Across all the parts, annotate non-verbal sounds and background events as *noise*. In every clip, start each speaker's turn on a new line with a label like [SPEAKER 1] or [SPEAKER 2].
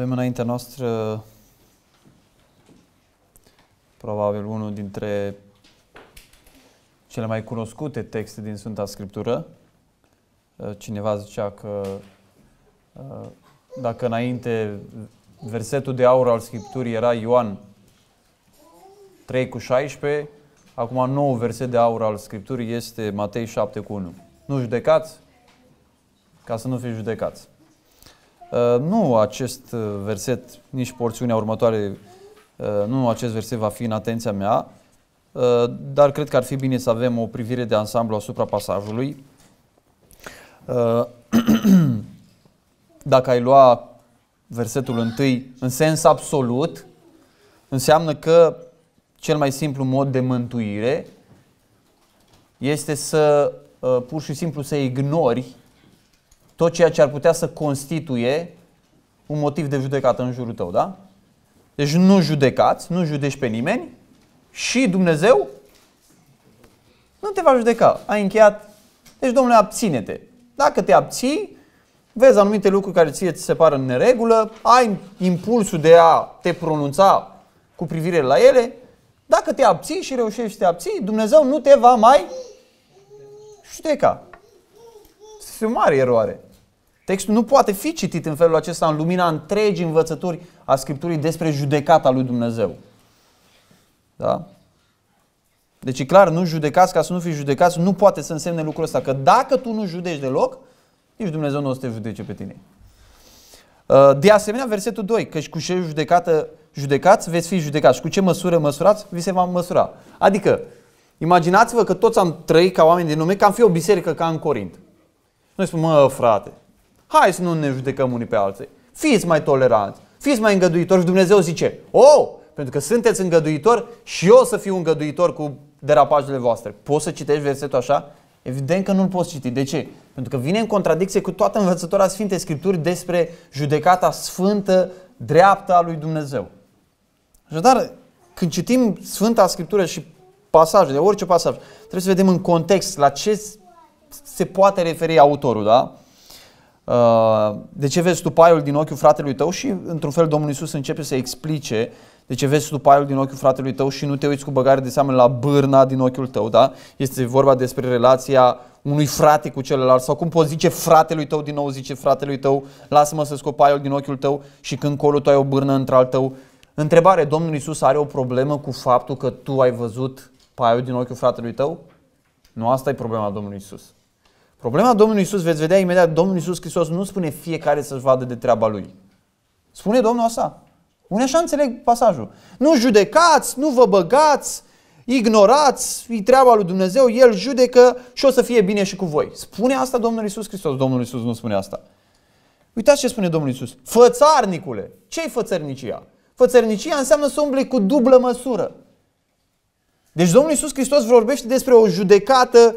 [SPEAKER 1] Avem înaintea noastră probabil unul dintre cele mai cunoscute texte din Sfânta Scriptură. Cineva zicea că uh, dacă înainte versetul de aur al Scripturii era Ioan 3 cu 16, acum nou verset de aur al Scripturii este Matei 7 cu 1. Nu judecați ca să nu fiți judecați. Uh, nu acest uh, verset, nici porțiunea următoare, uh, nu acest verset va fi în atenția mea, dar cred că ar fi bine să avem o privire de ansamblu asupra pasajului. *clears throat* Dacă ai lua versetul întâi în sens absolut, înseamnă că cel mai simplu mod de mântuire este să pur și simplu să ignori tot ceea ce ar putea să constituie un motiv de judecată în jurul tău, da? Deci nu judecați, nu judești pe nimeni și Dumnezeu nu te va judeca. Ai încheiat. Deci, domnule, abține-te. Dacă te abții, vezi anumite lucruri care ție ți se pară în neregulă, ai impulsul de a te pronunța cu privire la ele, dacă te abții și reușești să te abții, Dumnezeu nu te va mai judeca. Este o mare eroare. Textul nu poate fi citit în felul acesta în lumina întregii învățături a Scripturii despre judecata lui Dumnezeu. Da? Deci e clar, nu judecați ca să nu fii judecați, nu poate să însemne lucrul ăsta. Că dacă tu nu judeci deloc, nici Dumnezeu nu o să te judece pe tine. Uh, de asemenea, versetul 2, și cu ce judecată judecați, veți fi judecați. Și cu ce măsură măsurați, vi se va măsura. Adică, imaginați-vă că toți am trăit ca oameni din lume, că am fi o biserică ca în Corint. Noi spun, mă frate, hai să nu ne judecăm unii pe alții. Fiți mai toleranți, fiți mai îngăduitori și Dumnezeu zice, oh, pentru că sunteți îngăduitori și eu să fiu îngăduitor cu derapajele voastre. Poți să citești versetul așa? Evident că nu-l poți citi. De ce? Pentru că vine în contradicție cu toată învățătura Sfintei Scripturi despre judecata sfântă, dreaptă a lui Dumnezeu. Așadar, când citim Sfânta Scriptură și pasajele, orice pasaj, trebuie să vedem în context la ce se poate referi autorul, da? Uh, de ce vezi tu paiul din ochiul fratelui tău și într-un fel Domnul Isus începe să explice de ce vezi tu paiul din ochiul fratelui tău și nu te uiți cu băgare de seamă la bârna din ochiul tău, da? Este vorba despre relația unui frate cu celălalt sau cum poți zice fratelui tău din nou, zice fratelui tău, lasă-mă să scop paiul din ochiul tău și când colo tu ai o bârnă între al tău. Întrebare, Domnul Isus are o problemă cu faptul că tu ai văzut paiul din ochiul fratelui tău? Nu asta e problema Domnului Isus. Problema Domnului Isus, veți vedea imediat, Domnul Isus Hristos nu spune fiecare să-și vadă de treaba lui. Spune Domnul asta. Unii așa înțeleg pasajul. Nu judecați, nu vă băgați, ignorați, e treaba lui Dumnezeu, El judecă și o să fie bine și cu voi. Spune asta Domnul Isus Hristos, Domnul Isus nu spune asta. Uitați ce spune Domnul Isus. Fățarnicule, ce-i fățărnicia? Fățărnicia înseamnă să umbli cu dublă măsură. Deci Domnul Isus Hristos vorbește despre o judecată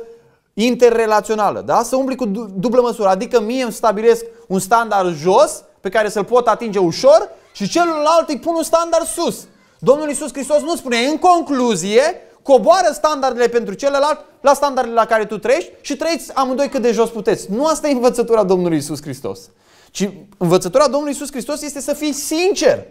[SPEAKER 1] interrelațională, da? Să umbli cu dublă măsură, adică mie îmi stabilesc un standard jos pe care să-l pot atinge ușor și celălalt îi pun un standard sus. Domnul Iisus Hristos nu spune în concluzie, coboară standardele pentru celălalt la standardele la care tu trăiești și trăiți amândoi cât de jos puteți. Nu asta e învățătura Domnului Iisus Hristos. Ci învățătura Domnului Iisus Hristos este să fii sincer.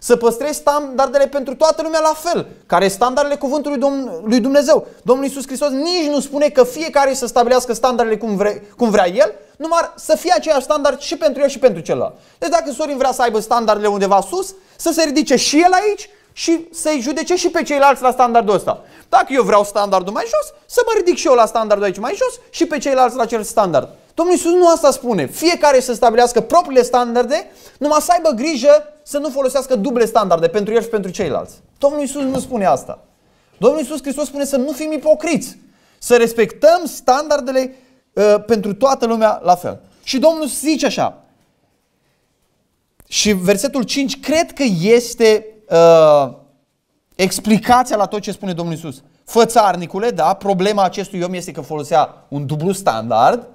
[SPEAKER 1] Să păstrezi standardele pentru toată lumea la fel, care standardele cuvântului Domn- lui Dumnezeu. Domnul Iisus Hristos nici nu spune că fiecare să stabilească standardele cum, vre, cum vrea el, numai să fie aceeași standard și pentru el și pentru celălalt. Deci dacă Sorin vrea să aibă standardele undeva sus, să se ridice și el aici și să-i judece și pe ceilalți la standardul ăsta. Dacă eu vreau standardul mai jos, să mă ridic și eu la standardul aici mai jos și pe ceilalți la acel standard. Domnul Iisus nu asta spune. Fiecare să stabilească propriile standarde, numai să aibă grijă să nu folosească duble standarde pentru el și pentru ceilalți. Domnul Iisus nu spune asta. Domnul Iisus Hristos spune să nu fim ipocriți, să respectăm standardele uh, pentru toată lumea la fel. Și Domnul zice așa, și versetul 5 cred că este uh, explicația la tot ce spune Domnul Iisus. Fățarnicule, da, problema acestui om este că folosea un dublu standard,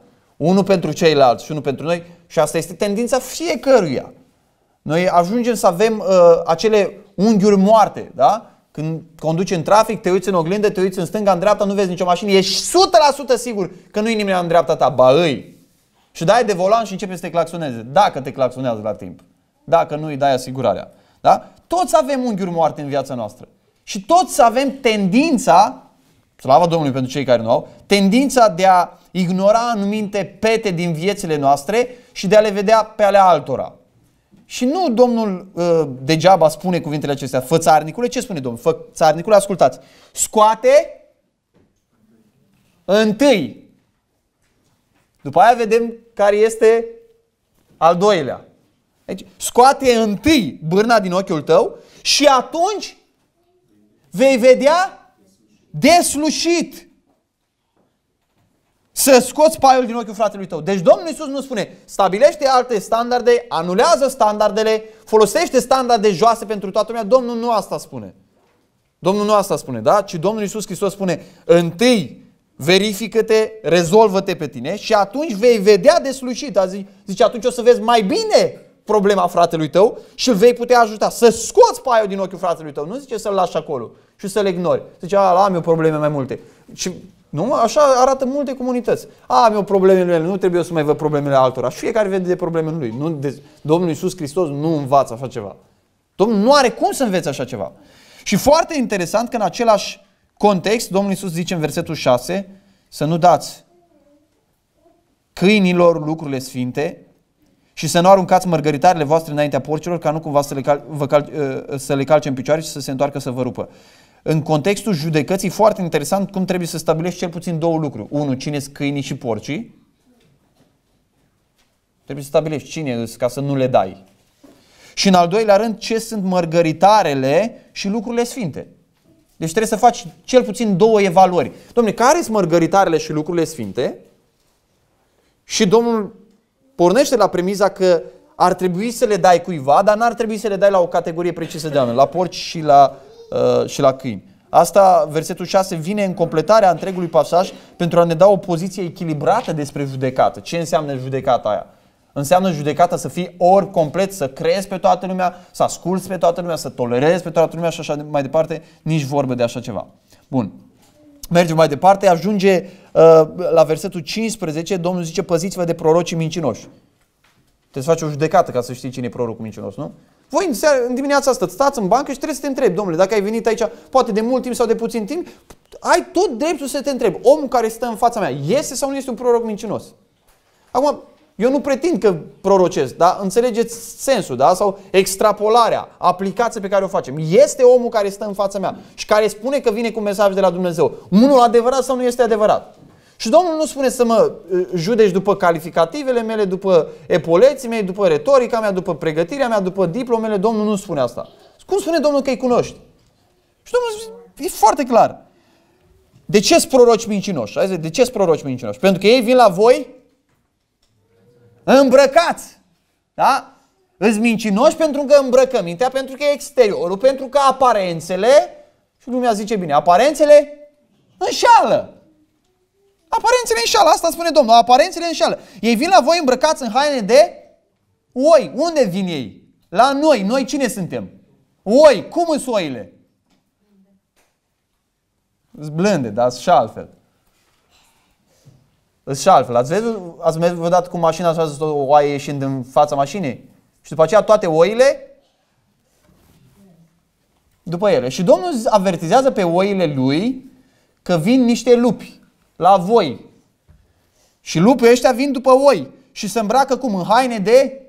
[SPEAKER 1] unul pentru ceilalți și unul pentru noi și asta este tendința fiecăruia. Noi ajungem să avem uh, acele unghiuri moarte, da? Când conduci în trafic, te uiți în oglindă, te uiți în stânga, în dreapta, nu vezi nicio mașină, ești 100% sigur că nu e nimeni în dreapta ta, ba îi. Și dai de volan și începe să te claxoneze, dacă te claxonează la timp, dacă nu îi dai asigurarea. Da? Toți avem unghiuri moarte în viața noastră. Și toți avem tendința, slavă Domnului pentru cei care nu au, tendința de a ignora anumite pete din viețile noastre și de a le vedea pe ale altora. Și nu domnul uh, degeaba spune cuvintele acestea, fățarnicule, ce spune domnul? Fățarnicule, ascultați, scoate întâi. După aia vedem care este al doilea. Deci, scoate întâi bârna din ochiul tău și atunci vei vedea deslușit să scoți paiul din ochiul fratelui tău. Deci Domnul Iisus nu spune, stabilește alte standarde, anulează standardele, folosește standarde joase pentru toată lumea. Domnul nu asta spune. Domnul nu asta spune, da? Ci Domnul Iisus Hristos spune, întâi verifică-te, rezolvă-te pe tine și atunci vei vedea deslușit. Zice, atunci o să vezi mai bine problema fratelui tău și îl vei putea ajuta. Să scoți paiul din ochiul fratelui tău. Nu zice să-l lași acolo și să-l ignori. Zice, am eu probleme mai multe. Și nu? Așa arată multe comunități. Am eu problemele mele, nu trebuie eu să mai văd problemele altora. Și fiecare vede de problemele lui. Nu, de, Domnul Iisus Hristos nu învață așa ceva. Domnul nu are cum să învețe așa ceva. Și foarte interesant că în același context, Domnul Iisus zice în versetul 6, să nu dați câinilor lucrurile sfinte și să nu aruncați mărgăritarele voastre înaintea porcilor ca nu cumva să le, cal, vă cal, ă, să le calce în picioare și să se întoarcă să vă rupă în contextul judecății, foarte interesant cum trebuie să stabilești cel puțin două lucruri. Unu, cine sunt câinii și porcii. Trebuie să stabilești cine ca să nu le dai. Și în al doilea rând, ce sunt mărgăritarele și lucrurile sfinte. Deci trebuie să faci cel puțin două evaluări. Domnule, care sunt mărgăritarele și lucrurile sfinte? Și Domnul pornește la premiza că ar trebui să le dai cuiva, dar n-ar trebui să le dai la o categorie precisă de oameni, la porci și la Uh, și la câini. Asta, versetul 6, vine în completarea întregului pasaj pentru a ne da o poziție echilibrată despre judecată. Ce înseamnă judecata aia? Înseamnă judecata să fii ori complet, să crezi pe toată lumea, să asculți pe toată lumea, să tolerezi pe toată lumea și așa mai departe. Nici vorbă de așa ceva. Bun. Mergem mai departe, ajunge uh, la versetul 15, Domnul zice, păziți-vă de prorocii mincinoși. Trebuie să faci o judecată ca să știi cine e prorocul mincinos, nu? Voi în, seara, în dimineața asta stați în bancă și trebuie să te întrebi, domnule, dacă ai venit aici poate de mult timp sau de puțin timp, ai tot dreptul să te întrebi, omul care stă în fața mea, este sau nu este un proroc mincinos? Acum, eu nu pretind că prorocesc, dar înțelegeți sensul, da? Sau extrapolarea, aplicația pe care o facem. Este omul care stă în fața mea și care spune că vine cu un mesaj de la Dumnezeu. Unul adevărat sau nu este adevărat? Și Domnul nu spune să mă judeci după calificativele mele, după epoleții mei, după retorica mea, după pregătirea mea, după diplomele. Domnul nu spune asta. Cum spune Domnul că îi cunoști? Și Domnul e foarte clar. De ce sunt proroci mincinoși? Hai de ce sunt proroci mincinoși? Pentru că ei vin la voi îmbrăcați. Da? Îți mincinoși pentru că îmbrăcămintea, pentru că exteriorul, pentru că aparențele, și lumea zice bine, aparențele înșală. Aparențele înșală, asta spune Domnul, aparențele înșală. Ei vin la voi îmbrăcați în haine de oi. Unde vin ei? La noi. Noi cine suntem? Oi. Cum sunt oile? Sunt blânde, dar și altfel. Și altfel. Ați văzut, ați văzut vreodată cu mașina așa zis, o oaie ieșind în fața mașinii? Și după aceea toate oile după ele. Și Domnul avertizează pe oile lui că vin niște lupi la voi. Și lupii ăștia vin după oi și se îmbracă cum? În haine de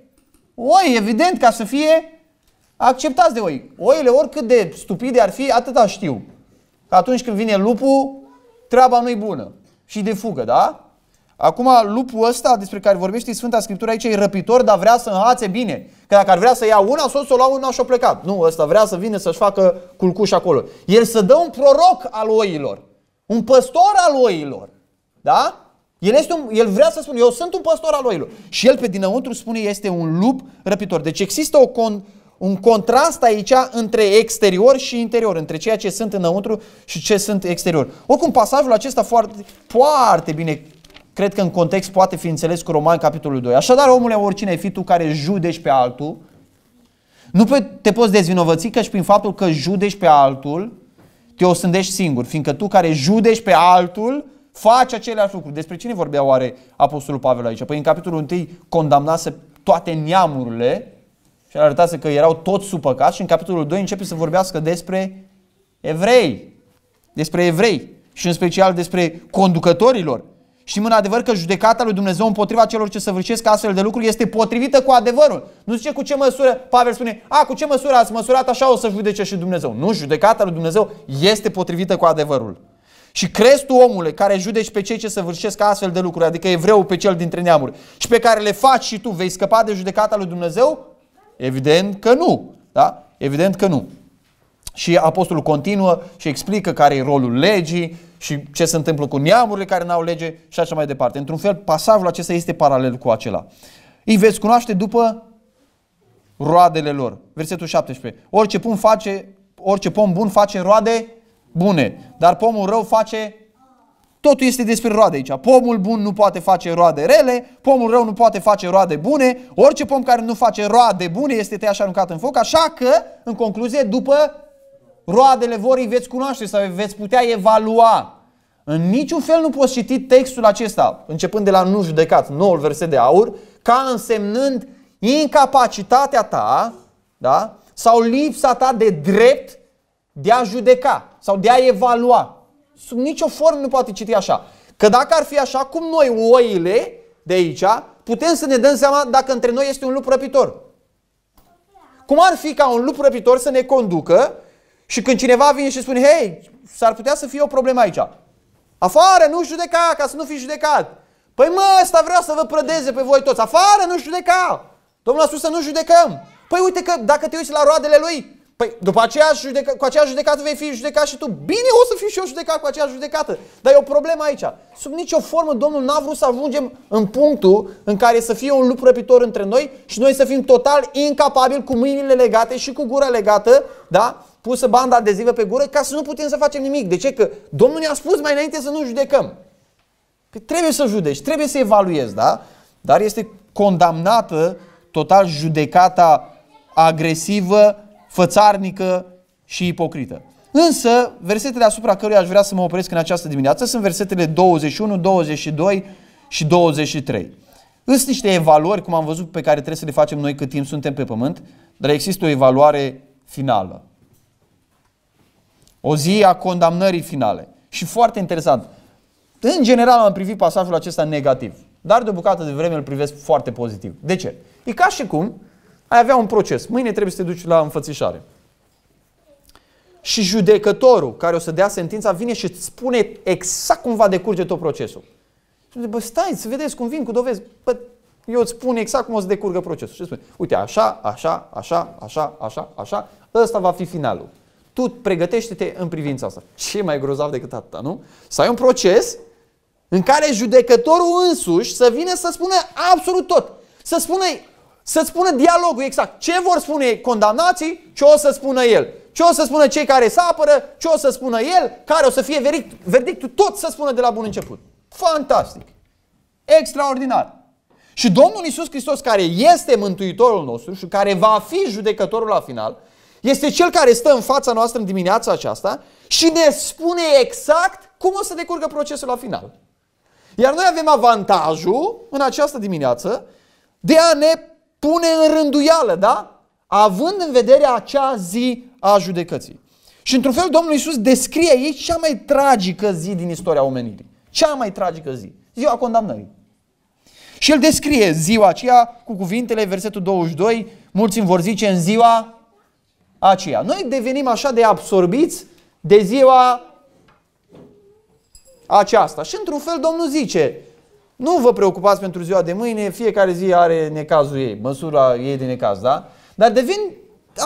[SPEAKER 1] oi, evident, ca să fie acceptați de oi. Oile, oricât de stupide ar fi, atâta știu. Că atunci când vine lupul, treaba nu-i bună și de fugă, da? Acum, lupul ăsta despre care vorbește Sfânta Scriptură aici e răpitor, dar vrea să înhațe bine. Că dacă ar vrea să ia una, să o lua una și-o plecat. Nu, ăsta vrea să vină să-și facă culcuș acolo. El să dă un proroc al oilor. Un păstor al oilor. Da? El, este un, el vrea să spună, eu sunt un păstor al oilor. Și el pe dinăuntru spune, este un lup răpitor. Deci există o con, un contrast aici între exterior și interior, între ceea ce sunt înăuntru și ce sunt exterior. Oricum, pasajul acesta foarte, foarte bine cred că în context poate fi înțeles cu Roman capitolul 2. Așadar, omule, oricine ai fi tu care judești pe altul, nu te poți dezvinovăți și prin faptul că judești pe altul, te osândești singur, fiindcă tu care judești pe altul, faci aceleași lucruri. Despre cine vorbea oare Apostolul Pavel aici? Păi în capitolul 1 condamnase toate neamurile și arătase că erau toți supăcați și în capitolul 2 începe să vorbească despre evrei, despre evrei și în special despre conducătorilor Știm în adevăr că judecata lui Dumnezeu împotriva celor ce săvârșesc astfel de lucruri este potrivită cu adevărul. Nu zice cu ce măsură, Pavel spune, a, cu ce măsură ați măsurat, așa o să judece și Dumnezeu. Nu, judecata lui Dumnezeu este potrivită cu adevărul. Și crezi tu, omule, care judeci pe cei ce săvârșesc astfel de lucruri, adică evreul pe cel dintre neamuri, și pe care le faci și tu, vei scăpa de judecata lui Dumnezeu? Evident că nu. Da? Evident că nu. Și apostolul continuă și explică care e rolul legii și ce se întâmplă cu neamurile care n-au lege și așa mai departe. Într-un fel, pasajul acesta este paralel cu acela. Îi veți cunoaște după roadele lor. Versetul 17. Orice pom, face, orice pom bun face roade bune, dar pomul rău face Totul este despre roade aici. Pomul bun nu poate face roade rele, pomul rău nu poate face roade bune, orice pom care nu face roade bune este tăiat și aruncat în foc, așa că, în concluzie, după roadele vor îi veți cunoaște sau veți putea evalua. În niciun fel nu poți citi textul acesta, începând de la nu judecați, noul verset de aur, ca însemnând incapacitatea ta da? sau lipsa ta de drept de a judeca sau de a evalua. Sub nicio formă nu poate citi așa. Că dacă ar fi așa, cum noi oile de aici putem să ne dăm seama dacă între noi este un lup răpitor. Cum ar fi ca un lup răpitor să ne conducă și când cineva vine și spune, hei, s-ar putea să fie o problemă aici. Afară, nu judeca, ca să nu fii judecat. Păi mă, ăsta vrea să vă prădeze pe voi toți. Afară, nu judeca. Domnul a spus să nu judecăm. Păi uite că dacă te uiți la roadele lui, păi după aceea judeca, cu aceea judecată vei fi judecat și tu. Bine, o să fiu și eu judecat cu aceea judecată. Dar e o problemă aici. Sub nicio formă Domnul n-a vrut să ajungem în punctul în care să fie un lucru răpitor între noi și noi să fim total incapabili cu mâinile legate și cu gura legată, da? pusă banda adezivă pe gură ca să nu putem să facem nimic. De ce? Că Domnul ne-a spus mai înainte să nu judecăm. Păi trebuie să judeci, trebuie să evaluezi, da? Dar este condamnată total judecata agresivă, fățarnică și ipocrită. Însă, versetele asupra căruia aș vrea să mă opresc în această dimineață sunt versetele 21, 22 și 23. Sunt niște evaluări, cum am văzut, pe care trebuie să le facem noi cât timp suntem pe pământ, dar există o evaluare finală. O zi a condamnării finale. Și foarte interesant, în general am privit pasajul acesta negativ, dar de o bucată de vreme îl privesc foarte pozitiv. De ce? E ca și cum ai avea un proces. Mâine trebuie să te duci la înfățișare. Și judecătorul care o să dea sentința vine și îți spune exact cum va decurge tot procesul. Spune: zice, bă, stai, să vedeți cum vin cu dovezi. Bă, eu îți spun exact cum o să decurgă procesul. Și spune, uite, așa, așa, așa, așa, așa, așa, ăsta va fi finalul tu pregătește-te în privința asta. Ce mai grozav decât atâta, nu? Să ai un proces în care judecătorul însuși să vină să spună absolut tot. Să spună, să spună dialogul exact. Ce vor spune condamnații, ce o să spună el. Ce o să spună cei care se apără, ce o să spună el, care o să fie verdictul, tot să spună de la bun început. Fantastic! Extraordinar! Și Domnul Isus Hristos, care este Mântuitorul nostru și care va fi judecătorul la final, este cel care stă în fața noastră în dimineața aceasta și ne spune exact cum o să decurgă procesul la final. Iar noi avem avantajul în această dimineață de a ne pune în rânduială, da? Având în vedere acea zi a judecății. Și într-un fel Domnul Iisus descrie aici cea mai tragică zi din istoria omenirii. Cea mai tragică zi. Ziua condamnării. Și el descrie ziua aceea cu cuvintele, versetul 22, mulți îmi vor zice în ziua aceea. Noi devenim așa de absorbiți de ziua aceasta. Și într-un fel Domnul zice, nu vă preocupați pentru ziua de mâine, fiecare zi are necazul ei, măsura ei de necaz, da? Dar devin,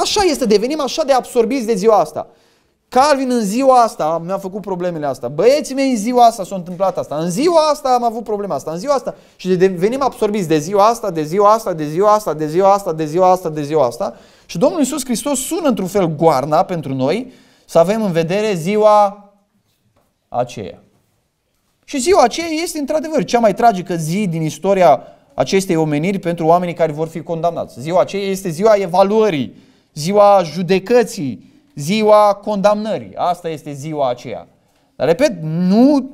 [SPEAKER 1] așa este, devenim așa de absorbiți de ziua asta. Calvin în ziua asta mi-a făcut problemele astea. Băieții mei în ziua asta s-a întâmplat asta. În ziua asta am avut problema asta. În ziua asta. Și devenim absorbiți de ziua asta, de ziua asta, de ziua asta, de ziua asta, de ziua asta, de ziua asta, de ziua asta. De ziua asta și Domnul Iisus Hristos sună într-un fel goarna pentru noi să avem în vedere ziua aceea. Și ziua aceea este într-adevăr cea mai tragică zi din istoria acestei omeniri pentru oamenii care vor fi condamnați. Ziua aceea este ziua evaluării, ziua judecății, ziua condamnării. Asta este ziua aceea. Dar, repet, nu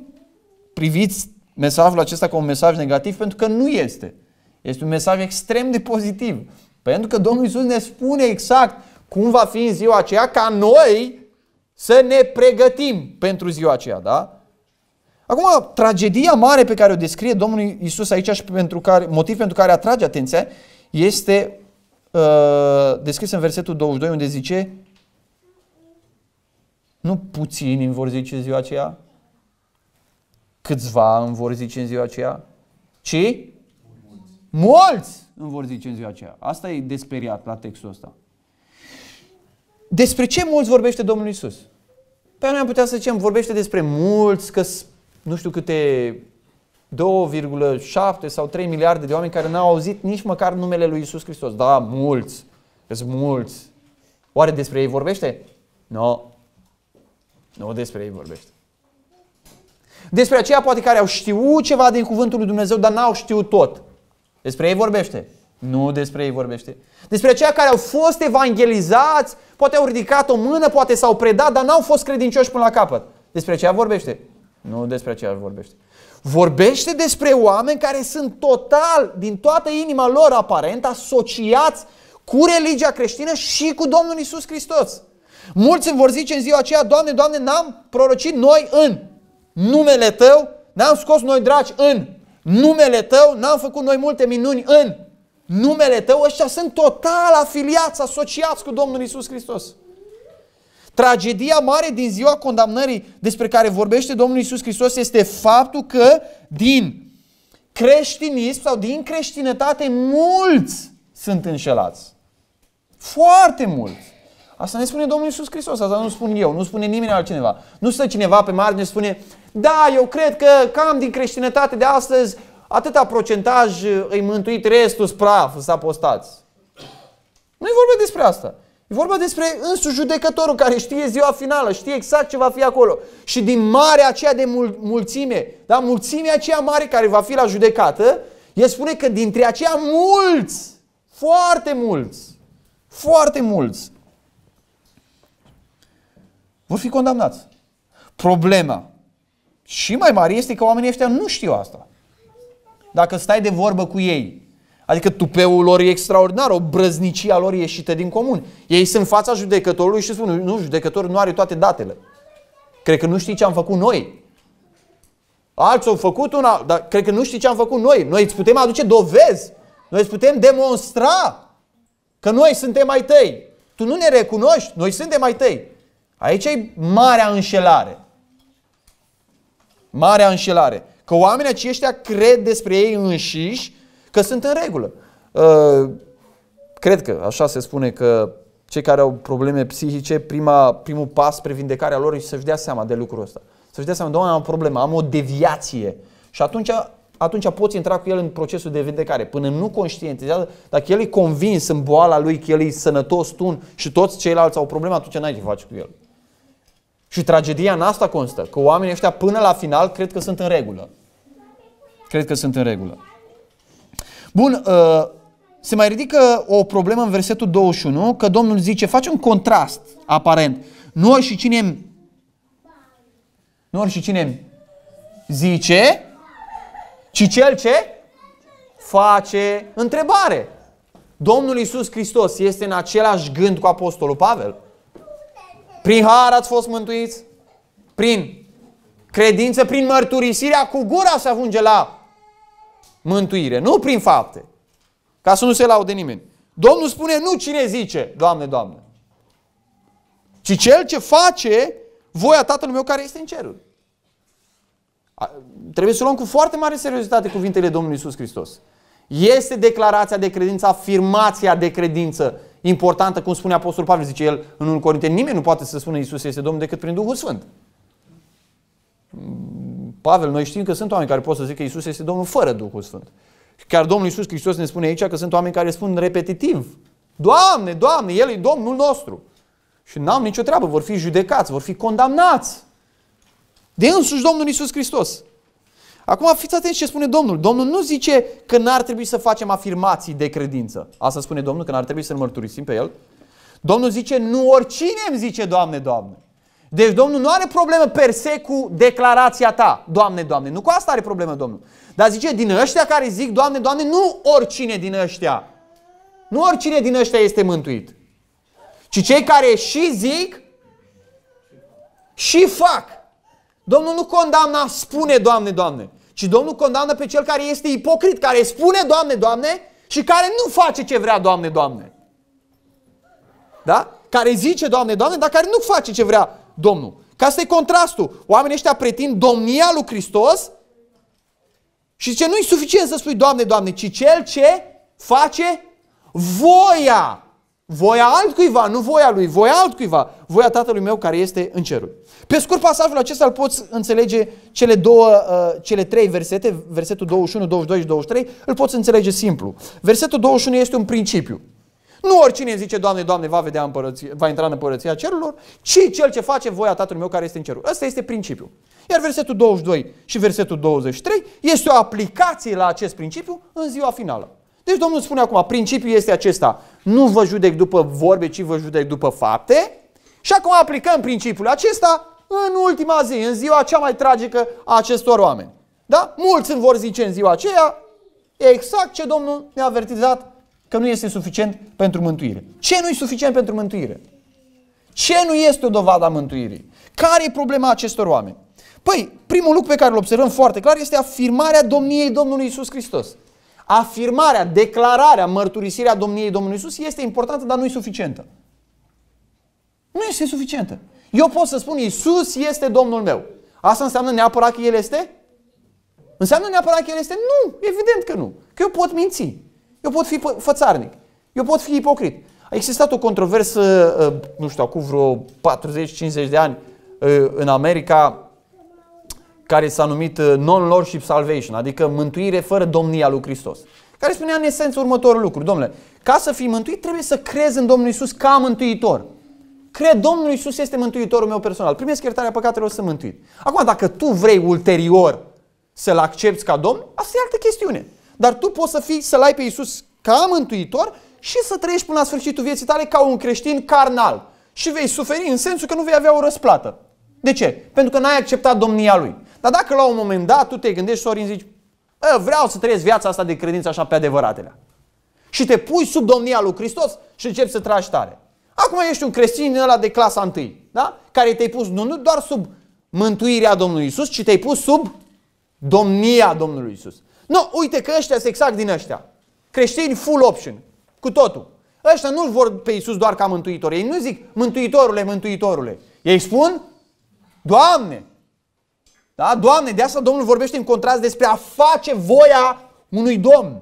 [SPEAKER 1] priviți mesajul acesta ca un mesaj negativ pentru că nu este. Este un mesaj extrem de pozitiv. Pentru că Domnul Isus ne spune exact cum va fi în ziua aceea ca noi să ne pregătim pentru ziua aceea, da? Acum, tragedia mare pe care o descrie Domnul Isus aici și pentru care, motiv pentru care atrage atenția este uh, descris în versetul 22 unde zice nu puțini îmi vor zice în ziua aceea, câțiva îmi vor zice în ziua aceea, ci mulți. mulți îmi vor zice în ziua aceea. Asta e desperiat la textul ăsta. Despre ce mulți vorbește Domnul Isus? Pe noi am putea să zicem, vorbește despre mulți, că nu știu câte 2,7 sau 3 miliarde de oameni care n-au auzit nici măcar numele lui Isus Hristos. Da, mulți, că sunt mulți. Oare despre ei vorbește? Nu. No. Nu despre ei vorbește. Despre aceia poate care au știut ceva din cuvântul lui Dumnezeu, dar n-au știut tot. Despre ei vorbește. Nu despre ei vorbește. Despre cei care au fost evangelizați, poate au ridicat o mână, poate s-au predat, dar n-au fost credincioși până la capăt. Despre aceea vorbește. Nu despre aceea vorbește. Vorbește despre oameni care sunt total, din toată inima lor aparent, asociați cu religia creștină și cu Domnul Isus Hristos. Mulți îmi vor zice în ziua aceea, Doamne, Doamne, n-am prorocit noi în numele Tău, n-am scos noi dragi în numele tău, n-am făcut noi multe minuni în numele tău, ăștia sunt total afiliați, asociați cu Domnul Isus Hristos. Tragedia mare din ziua condamnării despre care vorbește Domnul Isus Hristos este faptul că din creștinism sau din creștinătate mulți sunt înșelați. Foarte mulți. Asta ne spune Domnul Iisus Hristos, asta nu spun eu, nu spune nimeni altcineva. Nu stă cineva pe margine și spune, da, eu cred că cam din creștinătate de astăzi atâta procentaj uh, îi mântuit, restul spraf, să apostați. Nu e vorba despre asta. E vorba despre însuși judecătorul care știe ziua finală, știe exact ce va fi acolo. Și din mare aceea de mul- mulțime, da? mulțimea aceea mare care va fi la judecată, el spune că dintre aceia mulți, foarte mulți, foarte mulți, vor fi condamnați. Problema și mai mare este că oamenii ăștia nu știu asta. Dacă stai de vorbă cu ei, adică tupeul lor e extraordinar, o brăznicia lor ieșită din comun. Ei sunt în fața judecătorului și spun, nu, judecătorul nu are toate datele. Cred că nu știi ce am făcut noi. Alții au făcut una, dar cred că nu știi ce am făcut noi. Noi îți putem aduce dovezi. Noi îți putem demonstra că noi suntem mai tăi. Tu nu ne recunoști, noi suntem mai tăi. Aici e marea înșelare. Marea înșelare. Că oamenii aceștia cred despre ei înșiși că sunt în regulă. Uh, cred că, așa se spune, că cei care au probleme psihice, prima, primul pas spre vindecarea lor este să-și dea seama de lucrul ăsta. Să-și dea seama, doamne, am o problemă, am o deviație. Și atunci, atunci poți intra cu el în procesul de vindecare. Până nu conștientizează, dacă el e convins în boala lui că el e sănătos, tun și toți ceilalți au probleme, atunci n-ai ce faci cu el. Și tragedia în asta constă, că oamenii ăștia până la final cred că sunt în regulă. Cred că sunt în regulă. Bun, uh, se mai ridică o problemă în versetul 21, că Domnul zice, face un contrast aparent. Nu și cine nu și cine zice, ci cel ce face întrebare. Domnul Iisus Hristos este în același gând cu Apostolul Pavel? Prin har ați fost mântuiți? Prin credință, prin mărturisirea cu gura se ajunge la mântuire, nu prin fapte. Ca să nu se laude nimeni. Domnul spune nu cine zice, Doamne, Doamne, ci cel ce face voia Tatălui meu care este în ceruri. Trebuie să luăm cu foarte mare seriozitate cuvintele Domnului Isus Hristos. Este declarația de credință, afirmația de credință importantă, cum spune Apostolul Pavel, zice el în 1 Corinteni, nimeni nu poate să spună Iisus este Domn decât prin Duhul Sfânt. Pavel, noi știm că sunt oameni care pot să zică că Iisus este Domnul fără Duhul Sfânt. Chiar Domnul Iisus Hristos ne spune aici că sunt oameni care spun repetitiv, Doamne, Doamne, El e Domnul nostru. Și n-am nicio treabă, vor fi judecați, vor fi condamnați. De însuși Domnul Iisus Hristos. Acum fiți atenți ce spune Domnul. Domnul nu zice că n-ar trebui să facem afirmații de credință. Asta spune Domnul, că n-ar trebui să-L mărturisim pe El. Domnul zice, nu oricine îmi zice, Doamne, Doamne. Deci Domnul nu are problemă per se cu declarația ta, Doamne, Doamne. Nu cu asta are problemă Domnul. Dar zice, din ăștia care zic, Doamne, Doamne, nu oricine din ăștia. Nu oricine din ăștia este mântuit. Ci cei care și zic și fac. Domnul nu condamna, spune, Doamne, Doamne ci Domnul condamnă pe cel care este ipocrit, care spune Doamne, Doamne și care nu face ce vrea Doamne, Doamne. Da? Care zice Doamne, Doamne, dar care nu face ce vrea Domnul. Ca să-i contrastul. Oamenii ăștia pretind domnia lui Hristos și zice, nu-i suficient să spui Doamne, Doamne, ci cel ce face voia Voia altcuiva, nu voia lui, voia altcuiva, voia tatălui meu care este în ceruri. Pe scurt, pasajul acesta îl poți înțelege cele, două, uh, cele trei versete, versetul 21, 22 și 23, îl poți înțelege simplu. Versetul 21 este un principiu. Nu oricine zice, Doamne, Doamne, va, vedea împărăție, va intra în împărăția cerurilor, ci cel ce face voia Tatălui meu care este în ceruri. Ăsta este principiul. Iar versetul 22 și versetul 23 este o aplicație la acest principiu în ziua finală. Deci Domnul spune acum, principiul este acesta, nu vă judec după vorbe, ci vă judec după fapte. Și acum aplicăm principiul acesta în ultima zi, în ziua cea mai tragică a acestor oameni. Da? Mulți îmi vor zice în ziua aceea exact ce Domnul ne-a avertizat că nu este suficient pentru mântuire. Ce nu e suficient pentru mântuire? Ce nu este o dovadă a mântuirii? Care e problema acestor oameni? Păi, primul lucru pe care îl observăm foarte clar este afirmarea domniei Domnului Isus Hristos afirmarea, declararea, mărturisirea domniei Domnului Isus este importantă, dar nu e suficientă. Nu este suficientă. Eu pot să spun, Isus este Domnul meu. Asta înseamnă neapărat că El este? Înseamnă neapărat că El este? Nu, evident că nu. Că eu pot minți. Eu pot fi fățarnic. Eu pot fi ipocrit. A existat o controversă, uh, nu știu, acum vreo 40-50 de ani uh, în America care s-a numit uh, Non-Lordship Salvation, adică mântuire fără domnia lui Hristos, care spunea în esență următorul lucru. Domnule, ca să fii mântuit trebuie să crezi în Domnul Isus ca mântuitor. Cred, Domnul Isus este mântuitorul meu personal. Primesc iertarea păcatelor, să mântuit. Acum, dacă tu vrei ulterior să-L accepti ca Domn, asta e altă chestiune. Dar tu poți să fii, să-L ai pe Isus ca mântuitor și să trăiești până la sfârșitul vieții tale ca un creștin carnal. Și vei suferi în sensul că nu vei avea o răsplată. De ce? Pentru că n-ai acceptat domnia Lui. Dar dacă la un moment dat tu te gândești, Sorin, zici, vreau să trăiesc viața asta de credință așa pe adevăratele. Și te pui sub domnia lui Hristos și începi să tragi tare. Acum ești un creștin din ăla de clasa 1, da? care te-ai pus nu, nu doar sub mântuirea Domnului Isus, ci te-ai pus sub domnia Domnului Isus. Nu, uite că ăștia sunt exact din ăștia. Creștini full option, cu totul. Ăștia nu-L vor pe Isus doar ca mântuitor. Ei nu zic, mântuitorule, mântuitorule. Ei spun, Doamne, da? Doamne, de asta Domnul vorbește în contrast despre a face voia unui domn.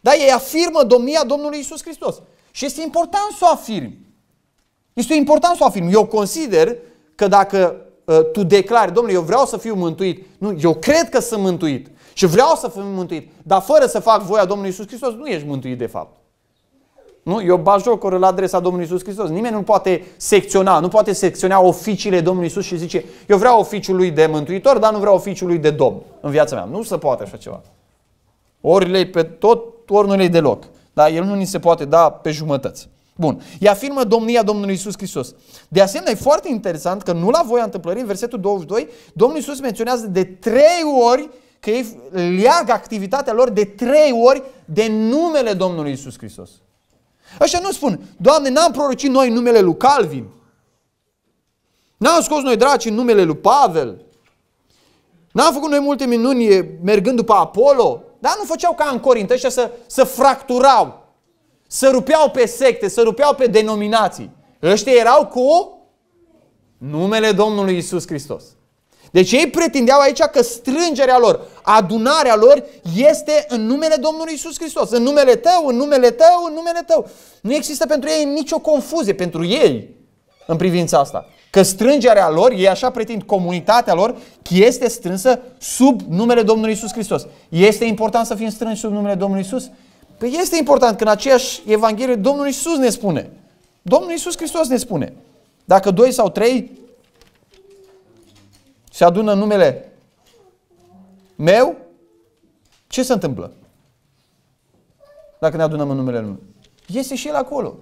[SPEAKER 1] Da? Ei afirmă domnia Domnului Isus Hristos. Și este important să o afirmi. Este important să o afirmi. Eu consider că dacă uh, tu declari, domnule, eu vreau să fiu mântuit. Nu, eu cred că sunt mântuit și vreau să fiu mântuit, dar fără să fac voia Domnului Isus Hristos, nu ești mântuit de fapt. Nu? Eu bajocoră la adresa Domnului Isus Hristos. Nimeni nu poate secționa, nu poate secționa oficiile Domnului Isus și zice eu vreau oficiul lui de mântuitor, dar nu vreau oficiul lui de domn în viața mea. Nu se poate așa ceva. Ori le pe tot, ori nu le deloc. Dar el nu ni se poate da pe jumătăți. Bun. Ea afirmă domnia Domnului Isus Hristos. De asemenea, e foarte interesant că nu la voia întâmplării, în versetul 22, Domnul Isus menționează de trei ori că ei leagă activitatea lor de trei ori de numele Domnului Isus Hristos. Așa nu spun, Doamne, n-am prorocit noi în numele lui Calvin. N-am scos noi draci în numele lui Pavel. N-am făcut noi multe minuni mergând după Apollo. Dar nu făceau ca în Corint, ăștia să, să fracturau. Să rupeau pe secte, să rupeau pe denominații. Ăștia erau cu numele Domnului Isus Hristos. Deci ei pretindeau aici că strângerea lor, adunarea lor este în numele Domnului Isus Hristos. În numele tău, în numele tău, în numele tău. Nu există pentru ei nicio confuzie, pentru ei, în privința asta. Că strângerea lor, ei așa pretind, comunitatea lor, este strânsă sub numele Domnului Isus Hristos. Este important să fim strânși sub numele Domnului Isus? Păi este important că în aceeași Evanghelie Domnul Isus ne spune. Domnul Isus Hristos ne spune. Dacă doi sau trei se adună numele meu, ce se întâmplă? Dacă ne adunăm în numele Lui. Este și El acolo.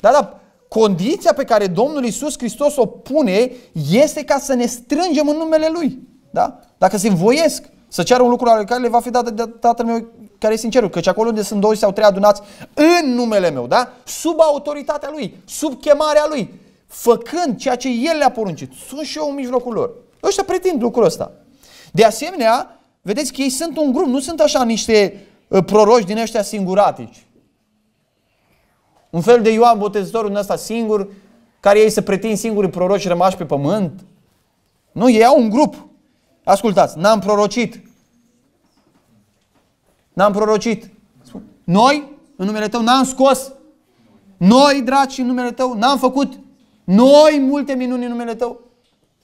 [SPEAKER 1] Dar da, condiția pe care Domnul Isus Hristos o pune este ca să ne strângem în numele Lui. Da? Dacă se voiesc să ceară un lucru al care le va fi dat de Tatăl meu care este în cerul, căci acolo unde sunt doi sau trei adunați în numele meu, da? sub autoritatea Lui, sub chemarea Lui, făcând ceea ce El le-a poruncit. Sunt și eu în mijlocul lor. Ăștia pretind lucrul ăsta. De asemenea, vedeți că ei sunt un grup, nu sunt așa niște uh, proroși din ăștia singuratici. Un fel de Ioan Botezătorul în ăsta singur, care ei se pretind singuri proroci rămași pe pământ. Nu, ei au un grup. Ascultați, n-am prorocit. N-am prorocit. Noi, în numele Tău, n-am scos. Noi, dragi, în numele Tău, n-am făcut. Noi, multe minuni în numele Tău.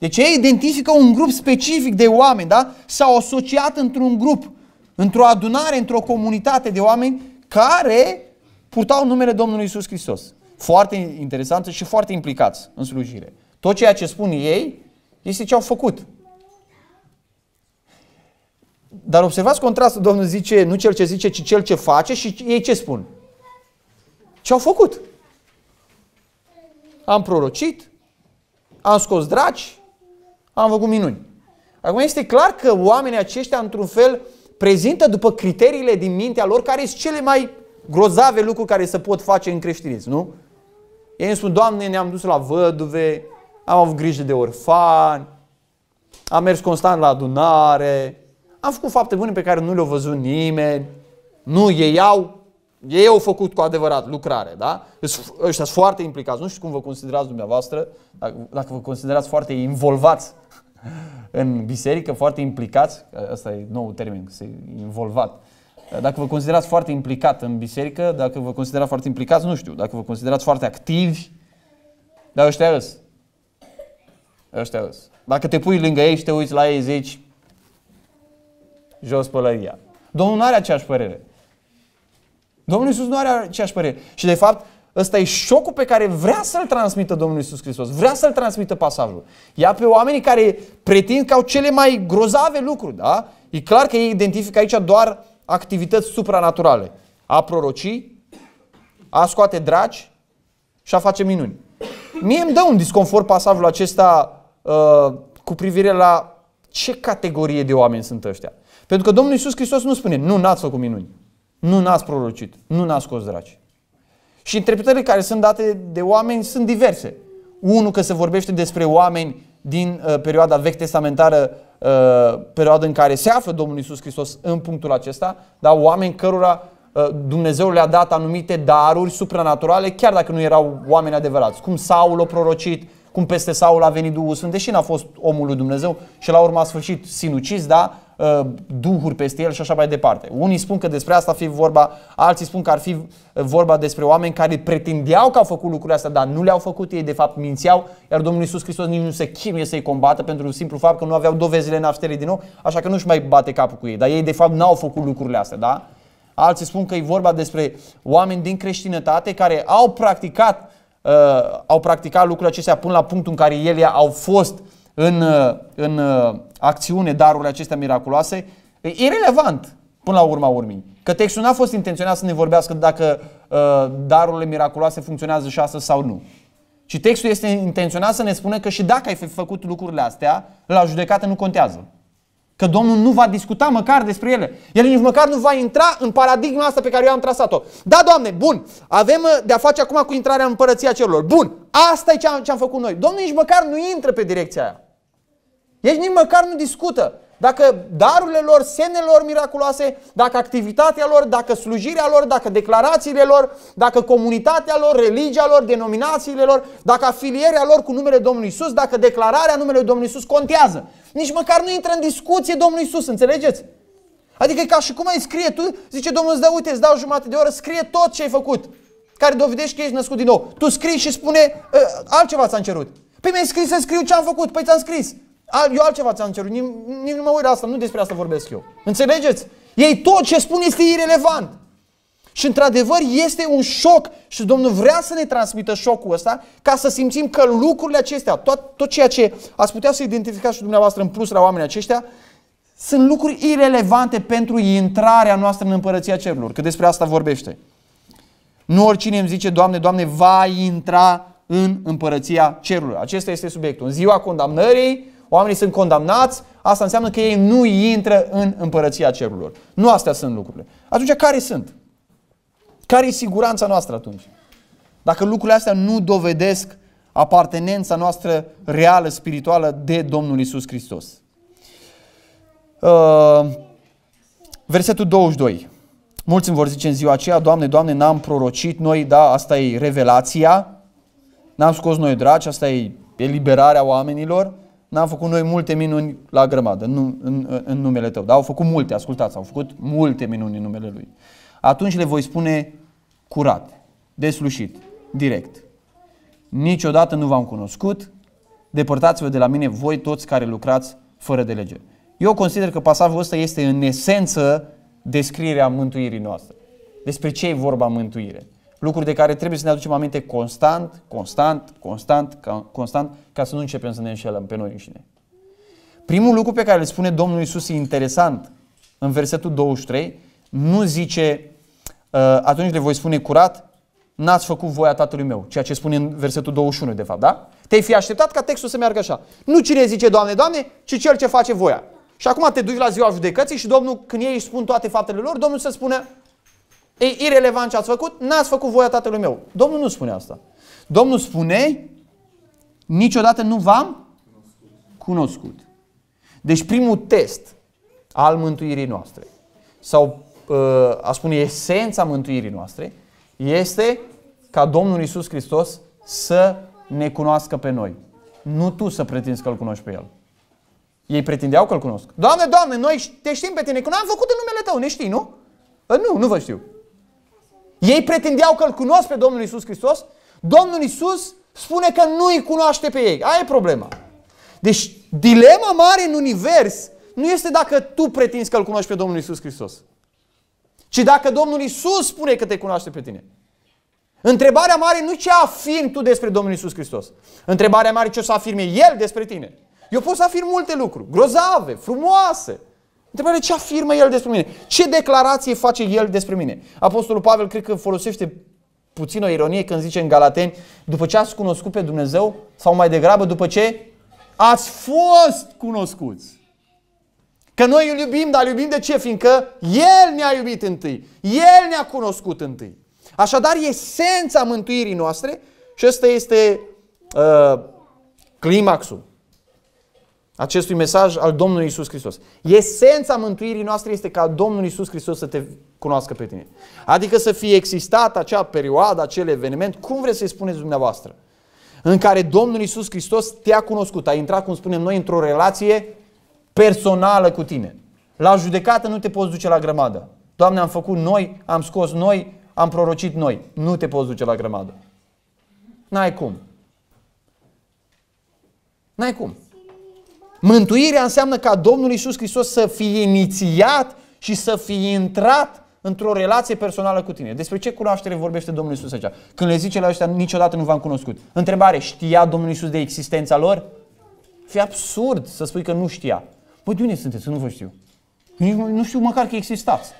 [SPEAKER 1] Deci ei identifică un grup specific de oameni, da? S-au asociat într-un grup, într-o adunare, într-o comunitate de oameni care purtau numele Domnului Isus Hristos. Foarte interesantă și foarte implicați în slujire. Tot ceea ce spun ei este ce au făcut. Dar observați contrastul, Domnul zice, nu cel ce zice, ci cel ce face și ei ce spun? Ce au făcut? Am prorocit, am scos draci, am făcut minuni. Acum este clar că oamenii aceștia, într-un fel, prezintă după criteriile din mintea lor care sunt cele mai grozave lucruri care se pot face în creștinism, nu? Ei îmi spun, Doamne, ne-am dus la văduve, am avut grijă de orfani, am mers constant la adunare, am făcut fapte bune pe care nu le au văzut nimeni, nu ei au ei au făcut cu adevărat lucrare, da? Deci, ăștia sunt foarte implicați. Nu știu cum vă considerați dumneavoastră, dacă, dacă vă considerați foarte involvați *laughs* în biserică, foarte implicați, asta e nou termen, se involvat. Dacă vă considerați foarte implicat în biserică, dacă vă considerați foarte implicați, nu știu, dacă vă considerați foarte activi, dar ăștia îs. Ăștia îs. Dacă te pui lângă ei și te uiți la ei, zici, jos pălăria. Domnul nu are aceeași părere. Domnul Iisus nu are aceeași părere. Și de fapt, ăsta e șocul pe care vrea să-l transmită Domnul Iisus Hristos. Vrea să-l transmită pasajul. Ia pe oamenii care pretind că au cele mai grozave lucruri, da? E clar că ei identifică aici doar activități supranaturale. A proroci, a scoate dragi și a face minuni. Mie îmi dă un disconfort pasajul acesta uh, cu privire la ce categorie de oameni sunt ăștia. Pentru că Domnul Iisus Hristos nu spune, nu, n-ați făcut minuni. Nu n-ați prorocit, nu n-ați scos dragi. Și interpretările care sunt date de oameni sunt diverse. Unul că se vorbește despre oameni din uh, perioada vechi testamentară, uh, perioada în care se află Domnul Isus Hristos în punctul acesta, dar oameni cărora uh, Dumnezeu le-a dat anumite daruri supranaturale, chiar dacă nu erau oameni adevărați. Cum Saul a prorocit, cum peste Saul a venit Duhul Sfânt, deși n-a fost omul lui Dumnezeu și la urma a sfârșit sinucis, da? Uh, duhuri peste el și așa mai departe. Unii spun că despre asta ar fi vorba, alții spun că ar fi uh, vorba despre oameni care pretindeau că au făcut lucrurile astea, dar nu le-au făcut, ei de fapt mințeau, iar Domnul Iisus Hristos nici nu se chimie să-i combată pentru simplu fapt că nu aveau dovezile nașterii din nou, așa că nu-și mai bate capul cu ei, dar ei de fapt n-au făcut lucrurile astea, da? Alții spun că e vorba despre oameni din creștinătate care au practicat, uh, au practicat lucrurile acestea până la punctul în care ele au fost uh, în, uh, în uh, acțiune darurile acestea miraculoase, e irrelevant până la urma urmii. Că textul n-a fost intenționat să ne vorbească dacă uh, darurile miraculoase funcționează și astăzi sau nu. Și textul este intenționat să ne spună că și dacă ai fi făcut lucrurile astea, la judecată nu contează. Că Domnul nu va discuta măcar despre ele. El nici măcar nu va intra în paradigma asta pe care eu am trasat-o. Da, Doamne, bun, avem uh, de-a face acum cu intrarea în împărăția celor. Bun, asta e ce am, ce am făcut noi. Domnul nici măcar nu intră pe direcția aia. Ei nici măcar nu discută dacă darurile lor, senelor miraculoase, dacă activitatea lor, dacă slujirea lor, dacă declarațiile lor, dacă comunitatea lor, religia lor, denominațiile lor, dacă afilierea lor cu numele Domnului Isus, dacă declararea numelui Domnului Isus contează. Nici măcar nu intră în discuție Domnul Isus, înțelegeți? Adică e ca și cum ai scrie tu, zice Domnul îți dă, uite, îți dau jumătate de oră, scrie tot ce ai făcut, care dovedești că ești născut din nou. Tu scrii și spune, ă, altceva ți-am cerut. Păi mi-ai scris să scriu ce am făcut, păi ți-am scris eu altceva ți-am cerut, nici, nici nu mă uit la asta, nu despre asta vorbesc eu. Înțelegeți? Ei tot ce spun este irelevant. Și într-adevăr este un șoc și Domnul vrea să ne transmită șocul ăsta ca să simțim că lucrurile acestea, tot, tot ceea ce ați putea să identificați și dumneavoastră în plus la oamenii aceștia, sunt lucruri irelevante pentru intrarea noastră în împărăția cerurilor, că despre asta vorbește. Nu oricine îmi zice, Doamne, Doamne, va intra în împărăția cerurilor. Acesta este subiectul. În ziua condamnării, oamenii sunt condamnați, asta înseamnă că ei nu intră în împărăția cerurilor. Nu astea sunt lucrurile. Atunci, care sunt? Care e siguranța noastră atunci? Dacă lucrurile astea nu dovedesc apartenența noastră reală, spirituală de Domnul Isus Hristos. Uh, versetul 22. Mulți îmi vor zice în ziua aceea, Doamne, Doamne, n-am prorocit noi, da, asta e revelația, n-am scos noi dragi, asta e eliberarea oamenilor, n-am făcut noi multe minuni la grămadă în, în, în numele tău. Dar au făcut multe, ascultați, au făcut multe minuni în numele lui. Atunci le voi spune curat, deslușit, direct. Niciodată nu v-am cunoscut, depărtați-vă de la mine voi toți care lucrați fără de lege. Eu consider că pasajul ăsta este în esență descrierea mântuirii noastre. Despre ce e vorba mântuire? Lucruri de care trebuie să ne aducem aminte constant, constant, constant, constant, ca să nu începem să ne înșelăm pe noi înșine. Primul lucru pe care îl spune Domnul Isus e interesant. În versetul 23, nu zice, uh, atunci le voi spune curat, n-ați făcut voia tatălui meu, ceea ce spune în versetul 21, de fapt, da? Te-ai fi așteptat ca textul să meargă așa. Nu cine zice, Doamne, Doamne, ci cel ce face voia. Și acum te duci la ziua judecății și Domnul, când ei își spun toate faptele lor, Domnul să spună, E irelevant ce ați făcut, n-ați făcut voia tatălui meu. Domnul nu spune asta. Domnul spune, niciodată nu v-am cunoscut. Deci primul test al mântuirii noastre, sau uh, a spune esența mântuirii noastre, este ca Domnul Isus Hristos să ne cunoască pe noi. Nu tu să pretinzi că îl cunoști pe el. Ei pretindeau că îl cunosc. Doamne, Doamne, noi te știm pe tine, că nu am făcut în numele tău, ne știi, nu? Ă, nu, nu vă știu. Ei pretindeau că îl cunosc pe Domnul Isus Hristos. Domnul Isus spune că nu îi cunoaște pe ei. Aia e problema. Deci dilema mare în univers nu este dacă tu pretinzi că îl cunoști pe Domnul Isus Hristos, ci dacă Domnul Isus spune că te cunoaște pe tine. Întrebarea mare nu ce afirmi tu despre Domnul Isus Hristos. Întrebarea mare ce o să afirme El despre tine. Eu pot să afirm multe lucruri, grozave, frumoase, Întrebare, ce afirmă el despre mine? Ce declarație face el despre mine? Apostolul Pavel cred că folosește puțin o ironie când zice în Galateni, după ce ați cunoscut pe Dumnezeu, sau mai degrabă după ce ați fost cunoscuți. Că noi îl iubim, dar îl iubim de ce? Fiindcă El ne-a iubit întâi. El ne-a cunoscut întâi. Așadar, esența mântuirii noastre și ăsta este uh, climaxul acestui mesaj al Domnului Isus Hristos. Esența mântuirii noastre este ca Domnul Isus Hristos să te cunoască pe tine. Adică să fie existat acea perioadă, acel eveniment, cum vreți să-i spuneți dumneavoastră, în care Domnul Isus Hristos te-a cunoscut, a intrat, cum spunem noi, într-o relație personală cu tine. La judecată nu te poți duce la grămadă. Doamne, am făcut noi, am scos noi, am prorocit noi. Nu te poți duce la grămadă. N-ai cum. N-ai cum. Mântuirea înseamnă ca Domnul Isus Hristos să fie inițiat și să fie intrat într-o relație personală cu tine. Despre ce cunoaștere vorbește Domnul Isus aici? Când le zice la ăștia, niciodată nu v-am cunoscut. Întrebare, știa Domnul Isus de existența lor? Fi absurd să spui că nu știa. Păi de unde sunteți? Nu vă știu. nu știu măcar că existați.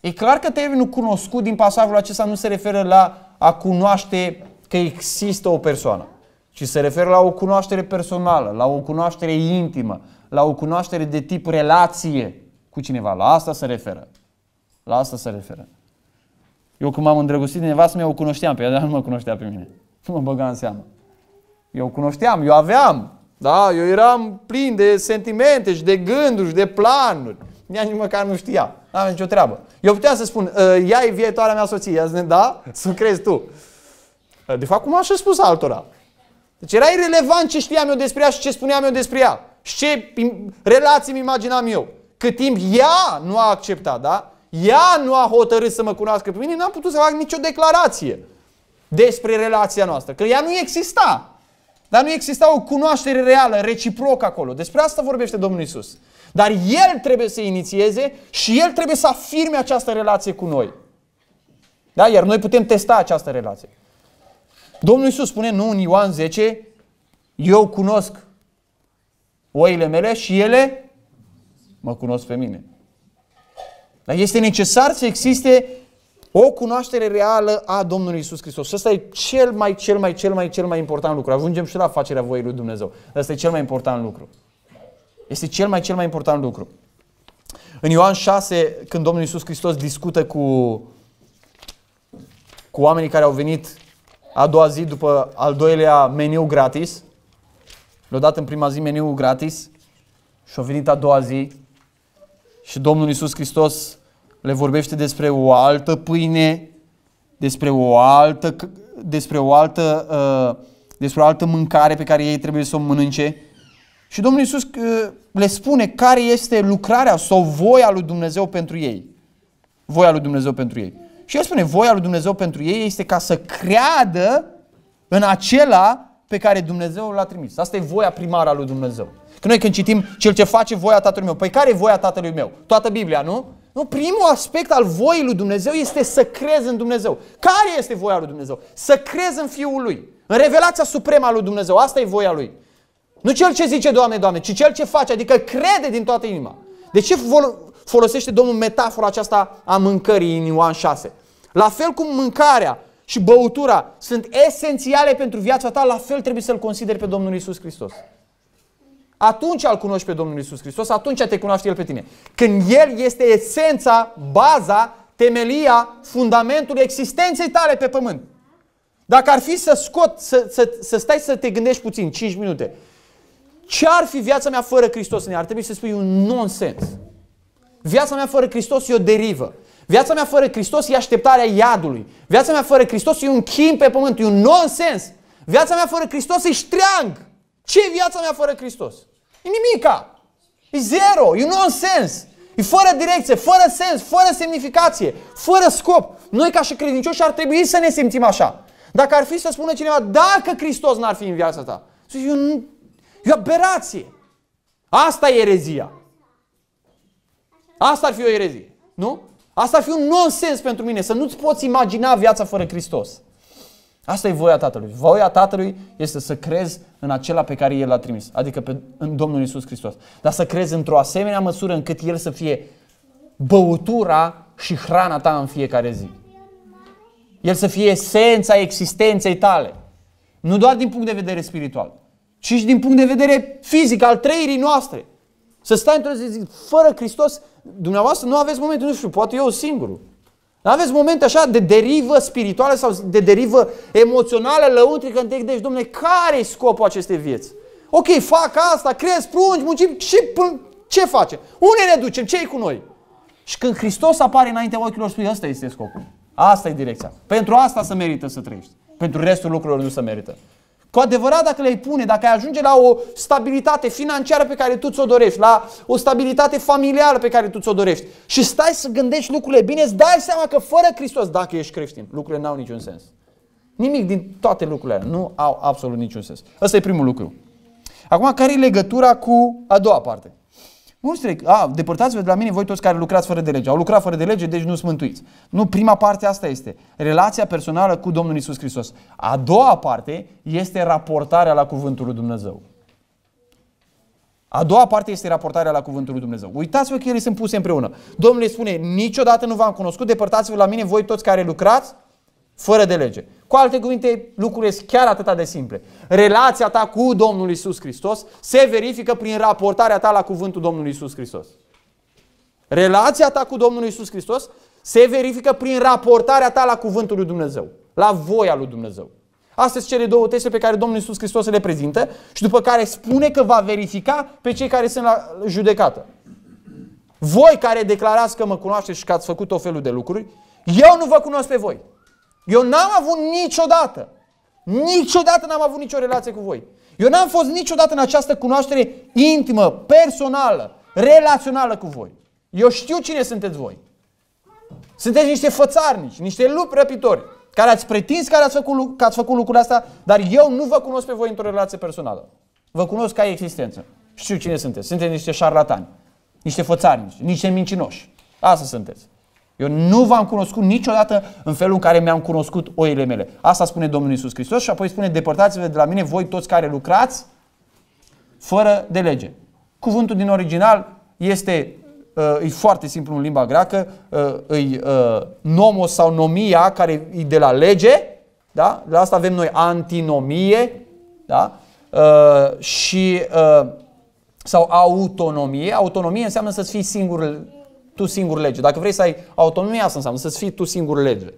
[SPEAKER 1] E clar că termenul cunoscut din pasajul acesta nu se referă la a cunoaște că există o persoană ci se referă la o cunoaștere personală, la o cunoaștere intimă, la o cunoaștere de tip relație cu cineva. La asta se referă. La asta se referă. Eu când m-am îndrăgostit de nevastă mea, o cunoșteam pe ea, dar nu mă cunoștea pe mine. *laughs* Nu mă băga în seamă. Eu o cunoșteam, eu aveam. Da, eu eram plin de sentimente și de gânduri și de planuri. Ea nici măcar nu știa. Nu avea nicio treabă. Eu puteam să spun, ea ă, e viitoarea mea soție. Ea zice, da? Să crezi tu. Ă, de fapt, cum aș spus altora? Deci era irrelevant ce știam eu despre ea și ce spuneam eu despre ea. Și ce relații îmi imaginam eu. Cât timp ea nu a acceptat, da? Ea nu a hotărât să mă cunoască pe mine, n-am putut să fac nicio declarație despre relația noastră. Că ea nu exista. Dar nu exista o cunoaștere reală, reciprocă acolo. Despre asta vorbește Domnul Isus. Dar El trebuie să inițieze și El trebuie să afirme această relație cu noi. Da? Iar noi putem testa această relație. Domnul Iisus spune, nu, în Ioan 10, eu cunosc oile mele și ele mă cunosc pe mine. Dar este necesar să existe o cunoaștere reală a Domnului Isus Hristos. Ăsta e cel mai, cel mai, cel mai, cel mai important lucru. Ajungem și la facerea voiei lui Dumnezeu. Ăsta e cel mai important lucru. Este cel mai, cel mai important lucru. În Ioan 6, când Domnul Isus Hristos discută cu, cu oamenii care au venit a doua zi după al doilea meniu gratis. Le-a dat în prima zi meniu gratis și a venit a doua zi și Domnul Iisus Hristos le vorbește despre o altă pâine, despre o altă, despre o altă, uh, despre o altă mâncare pe care ei trebuie să o mănânce. Și Domnul Iisus uh, le spune care este lucrarea sau voia lui Dumnezeu pentru ei. Voia lui Dumnezeu pentru ei. Și el spune, voia lui Dumnezeu pentru ei este ca să creadă în acela pe care Dumnezeu l-a trimis. Asta e voia primară a lui Dumnezeu. Că noi când citim cel ce face voia tatălui meu, păi care e voia tatălui meu? Toată Biblia, nu? Nu, primul aspect al voii lui Dumnezeu este să crezi în Dumnezeu. Care este voia lui Dumnezeu? Să crezi în Fiul lui, în revelația supremă a lui Dumnezeu. Asta e voia lui. Nu cel ce zice, Doamne, Doamne, ci cel ce face, adică crede din toată inima. De ce folosește Domnul metafora aceasta a mâncării în Ioan 6? La fel cum mâncarea și băutura sunt esențiale pentru viața ta, la fel trebuie să-L consideri pe Domnul Isus Hristos. Atunci îl cunoști pe Domnul Isus Hristos, atunci te cunoaște El pe tine. Când El este esența, baza, temelia, fundamentul existenței tale pe pământ. Dacă ar fi să scot, să, să, să stai să te gândești puțin, 5 minute, ce ar fi viața mea fără Hristos în ea? Ar trebui să spui un nonsens. Viața mea fără Hristos e o derivă. Viața mea fără Hristos e așteptarea iadului. Viața mea fără Hristos e un chim pe pământ, e un nonsens. Viața mea fără Hristos e ștreang. ce e viața mea fără Hristos? E nimica. E zero, e un nonsens. E fără direcție, fără sens, fără semnificație, fără scop. Noi ca și credincioși ar trebui să ne simțim așa. Dacă ar fi să spună cineva, dacă Hristos n-ar fi în viața ta, e, un, e o aberație. Asta e erezia. Asta ar fi o erezie. Nu? Asta ar fi un nonsens pentru mine, să nu-ți poți imagina viața fără Hristos. Asta e voia Tatălui. Voia Tatălui este să crezi în acela pe care El l-a trimis, adică pe, în Domnul Isus Hristos. Dar să crezi într-o asemenea măsură încât El să fie băutura și hrana ta în fiecare zi. El să fie esența existenței tale. Nu doar din punct de vedere spiritual, ci și din punct de vedere fizic al trăirii noastre. Să stai într-o zi, fără Hristos Dumneavoastră nu aveți momente, nu știu, poate eu singurul. Nu aveți momente așa de derivă spirituală sau de derivă emoțională, lăuntrică, întreg. Deci, domne, care e scopul acestei vieți? Ok, fac asta, crezi, prunci, muncim și ce face? Unde ne ducem? ce e cu noi? Și când Hristos apare înaintea ochilor, spui, ăsta este scopul. Asta e direcția. Pentru asta să merită să trăiești. Pentru restul lucrurilor nu se merită. Cu adevărat, dacă le-ai pune, dacă ai ajunge la o stabilitate financiară pe care tu ți-o dorești, la o stabilitate familială pe care tu ți-o dorești și stai să gândești lucrurile bine, îți dai seama că fără Hristos, dacă ești creștin, lucrurile n-au niciun sens. Nimic din toate lucrurile nu au absolut niciun sens. Ăsta e primul lucru. Acum, care e legătura cu a doua parte? Nu zic, a, depărtați-vă de la mine voi toți care lucrați fără de lege. Au lucrat fără de lege, deci nu sunt mântuiți. Nu, prima parte asta este relația personală cu Domnul Isus Hristos. A doua parte este raportarea la Cuvântul lui Dumnezeu. A doua parte este raportarea la Cuvântul lui Dumnezeu. Uitați-vă că ele sunt puse împreună. Domnul le spune, niciodată nu v-am cunoscut, depărtați-vă la mine voi toți care lucrați fără de lege. Cu alte cuvinte, lucrurile sunt chiar atât de simple. Relația ta cu Domnul Isus Hristos se verifică prin raportarea ta la cuvântul Domnului Isus Hristos. Relația ta cu Domnul Isus Hristos se verifică prin raportarea ta la cuvântul lui Dumnezeu, la voia lui Dumnezeu. Astea sunt cele două teste pe care Domnul Isus Hristos le prezintă și după care spune că va verifica pe cei care sunt la judecată. Voi care declarați că mă cunoașteți și că ați făcut o felul de lucruri, eu nu vă cunosc pe voi. Eu n-am avut niciodată, niciodată n-am avut nicio relație cu voi. Eu n-am fost niciodată în această cunoaștere intimă, personală, relațională cu voi. Eu știu cine sunteți voi. Sunteți niște fățarnici, niște lupi răpitori, care ați pretins care ați făcut, că ați făcut lucrul astea, dar eu nu vă cunosc pe voi într-o relație personală. Vă cunosc ca existență. Știu cine sunteți. Sunteți niște șarlatani, niște fățarnici, niște mincinoși. Asta sunteți. Eu nu v-am cunoscut niciodată în felul în care mi-am cunoscut oile mele. Asta spune Domnul Isus Hristos și apoi spune, depărtați-vă de la mine voi toți care lucrați fără de lege. Cuvântul din original este uh, e foarte simplu în limba greacă, e uh, uh, nomos sau nomia, care e de la lege, da? De asta avem noi antinomie, da? Și sau autonomie. Autonomie înseamnă să fii singur tu singur lege. Dacă vrei să ai autonomie, asta înseamnă să-ți fii tu singur lege.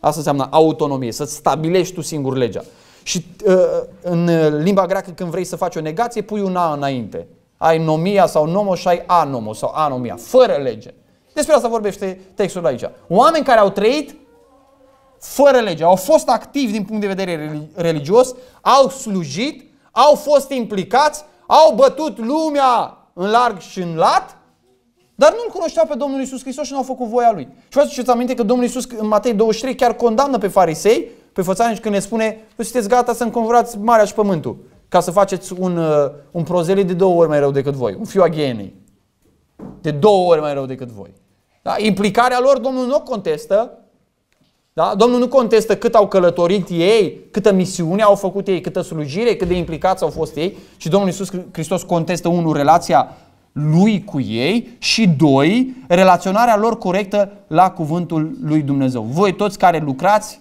[SPEAKER 1] Asta înseamnă autonomie, să-ți stabilești tu singur legea. Și uh, uh, în limba greacă, când vrei să faci o negație, pui un A înainte. Ai nomia sau nomos și ai anomos sau anomia, fără lege. Despre asta vorbește textul aici. Oameni care au trăit fără lege, au fost activi din punct de vedere religios, au slujit, au fost implicați, au bătut lumea în larg și în lat dar nu-L cunoșteau pe Domnul Isus Hristos și nu au făcut voia Lui. Și vă aduceți aminte că Domnul Isus în Matei 23 chiar condamnă pe farisei, pe fățanici când ne spune, voi sunteți gata să înconjurați marea și pământul ca să faceți un, uh, un prozelit de două ori mai rău decât voi, un fiu aghienei. De două ori mai rău decât voi. Da? Implicarea lor Domnul nu o contestă, da? Domnul nu contestă cât au călătorit ei, câtă misiune au făcut ei, câtă slujire, cât de implicați au fost ei, și Domnul Iisus Hristos contestă unul relația lui cu ei și doi, relaționarea lor corectă la cuvântul lui Dumnezeu. Voi toți care lucrați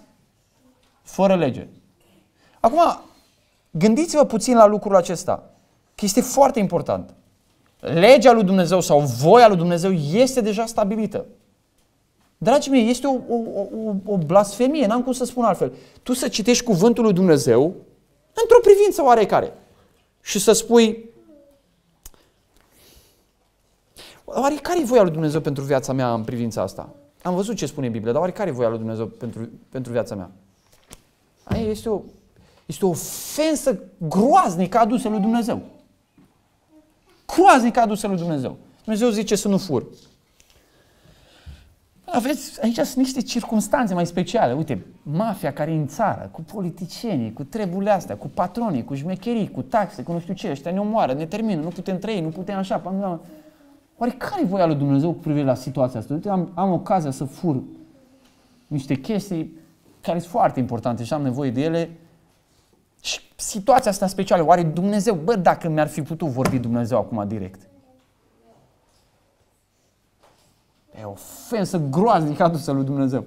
[SPEAKER 1] fără lege. Acum, gândiți-vă puțin la lucrul acesta, că este foarte important. Legea lui Dumnezeu sau voia lui Dumnezeu este deja stabilită. Dragii mei, este o, o, o, o blasfemie, n-am cum să spun altfel. Tu să citești cuvântul lui Dumnezeu într-o privință oarecare și să spui, oare care e voia lui Dumnezeu pentru viața mea în privința asta? Am văzut ce spune Biblia, dar oare care e voia lui Dumnezeu pentru, pentru viața mea? Aia este o, este o ofensă groaznică adusă lui Dumnezeu. Groaznică adusă lui Dumnezeu. Dumnezeu zice să nu fur. Aveți, aici sunt niște circunstanțe mai speciale. Uite, mafia care e în țară, cu politicienii, cu treburile astea, cu patronii, cu șmecherii, cu taxe, cu nu știu ce, ăștia ne omoară, ne termină, nu putem trăi, nu putem așa. Până, Oare care e voia lui Dumnezeu cu privire la situația asta? Uite, am, am ocazia să fur niște chestii care sunt foarte importante și am nevoie de ele. Și situația asta specială, oare Dumnezeu, bă, dacă mi-ar fi putut vorbi Dumnezeu acum direct. E o ofensă groaznică adusă lui Dumnezeu.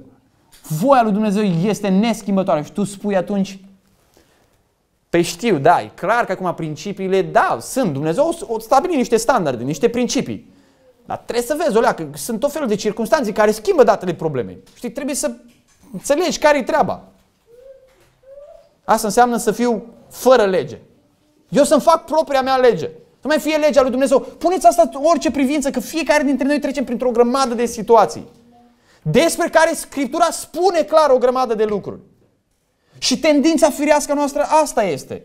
[SPEAKER 1] Voia lui Dumnezeu este neschimbătoare și tu spui atunci, pe păi știu, da, e clar că acum principiile, da, sunt. Dumnezeu o stabili niște standarde, niște principii. Dar trebuie să vezi, Olea, că sunt tot felul de circunstanțe care schimbă datele problemei. Știi, trebuie să înțelegi care e treaba. Asta înseamnă să fiu fără lege. Eu să-mi fac propria mea lege. Să mai fie legea lui Dumnezeu. Puneți asta în orice privință, că fiecare dintre noi trecem printr-o grămadă de situații. Despre care Scriptura spune clar o grămadă de lucruri. Și tendința firească noastră asta este.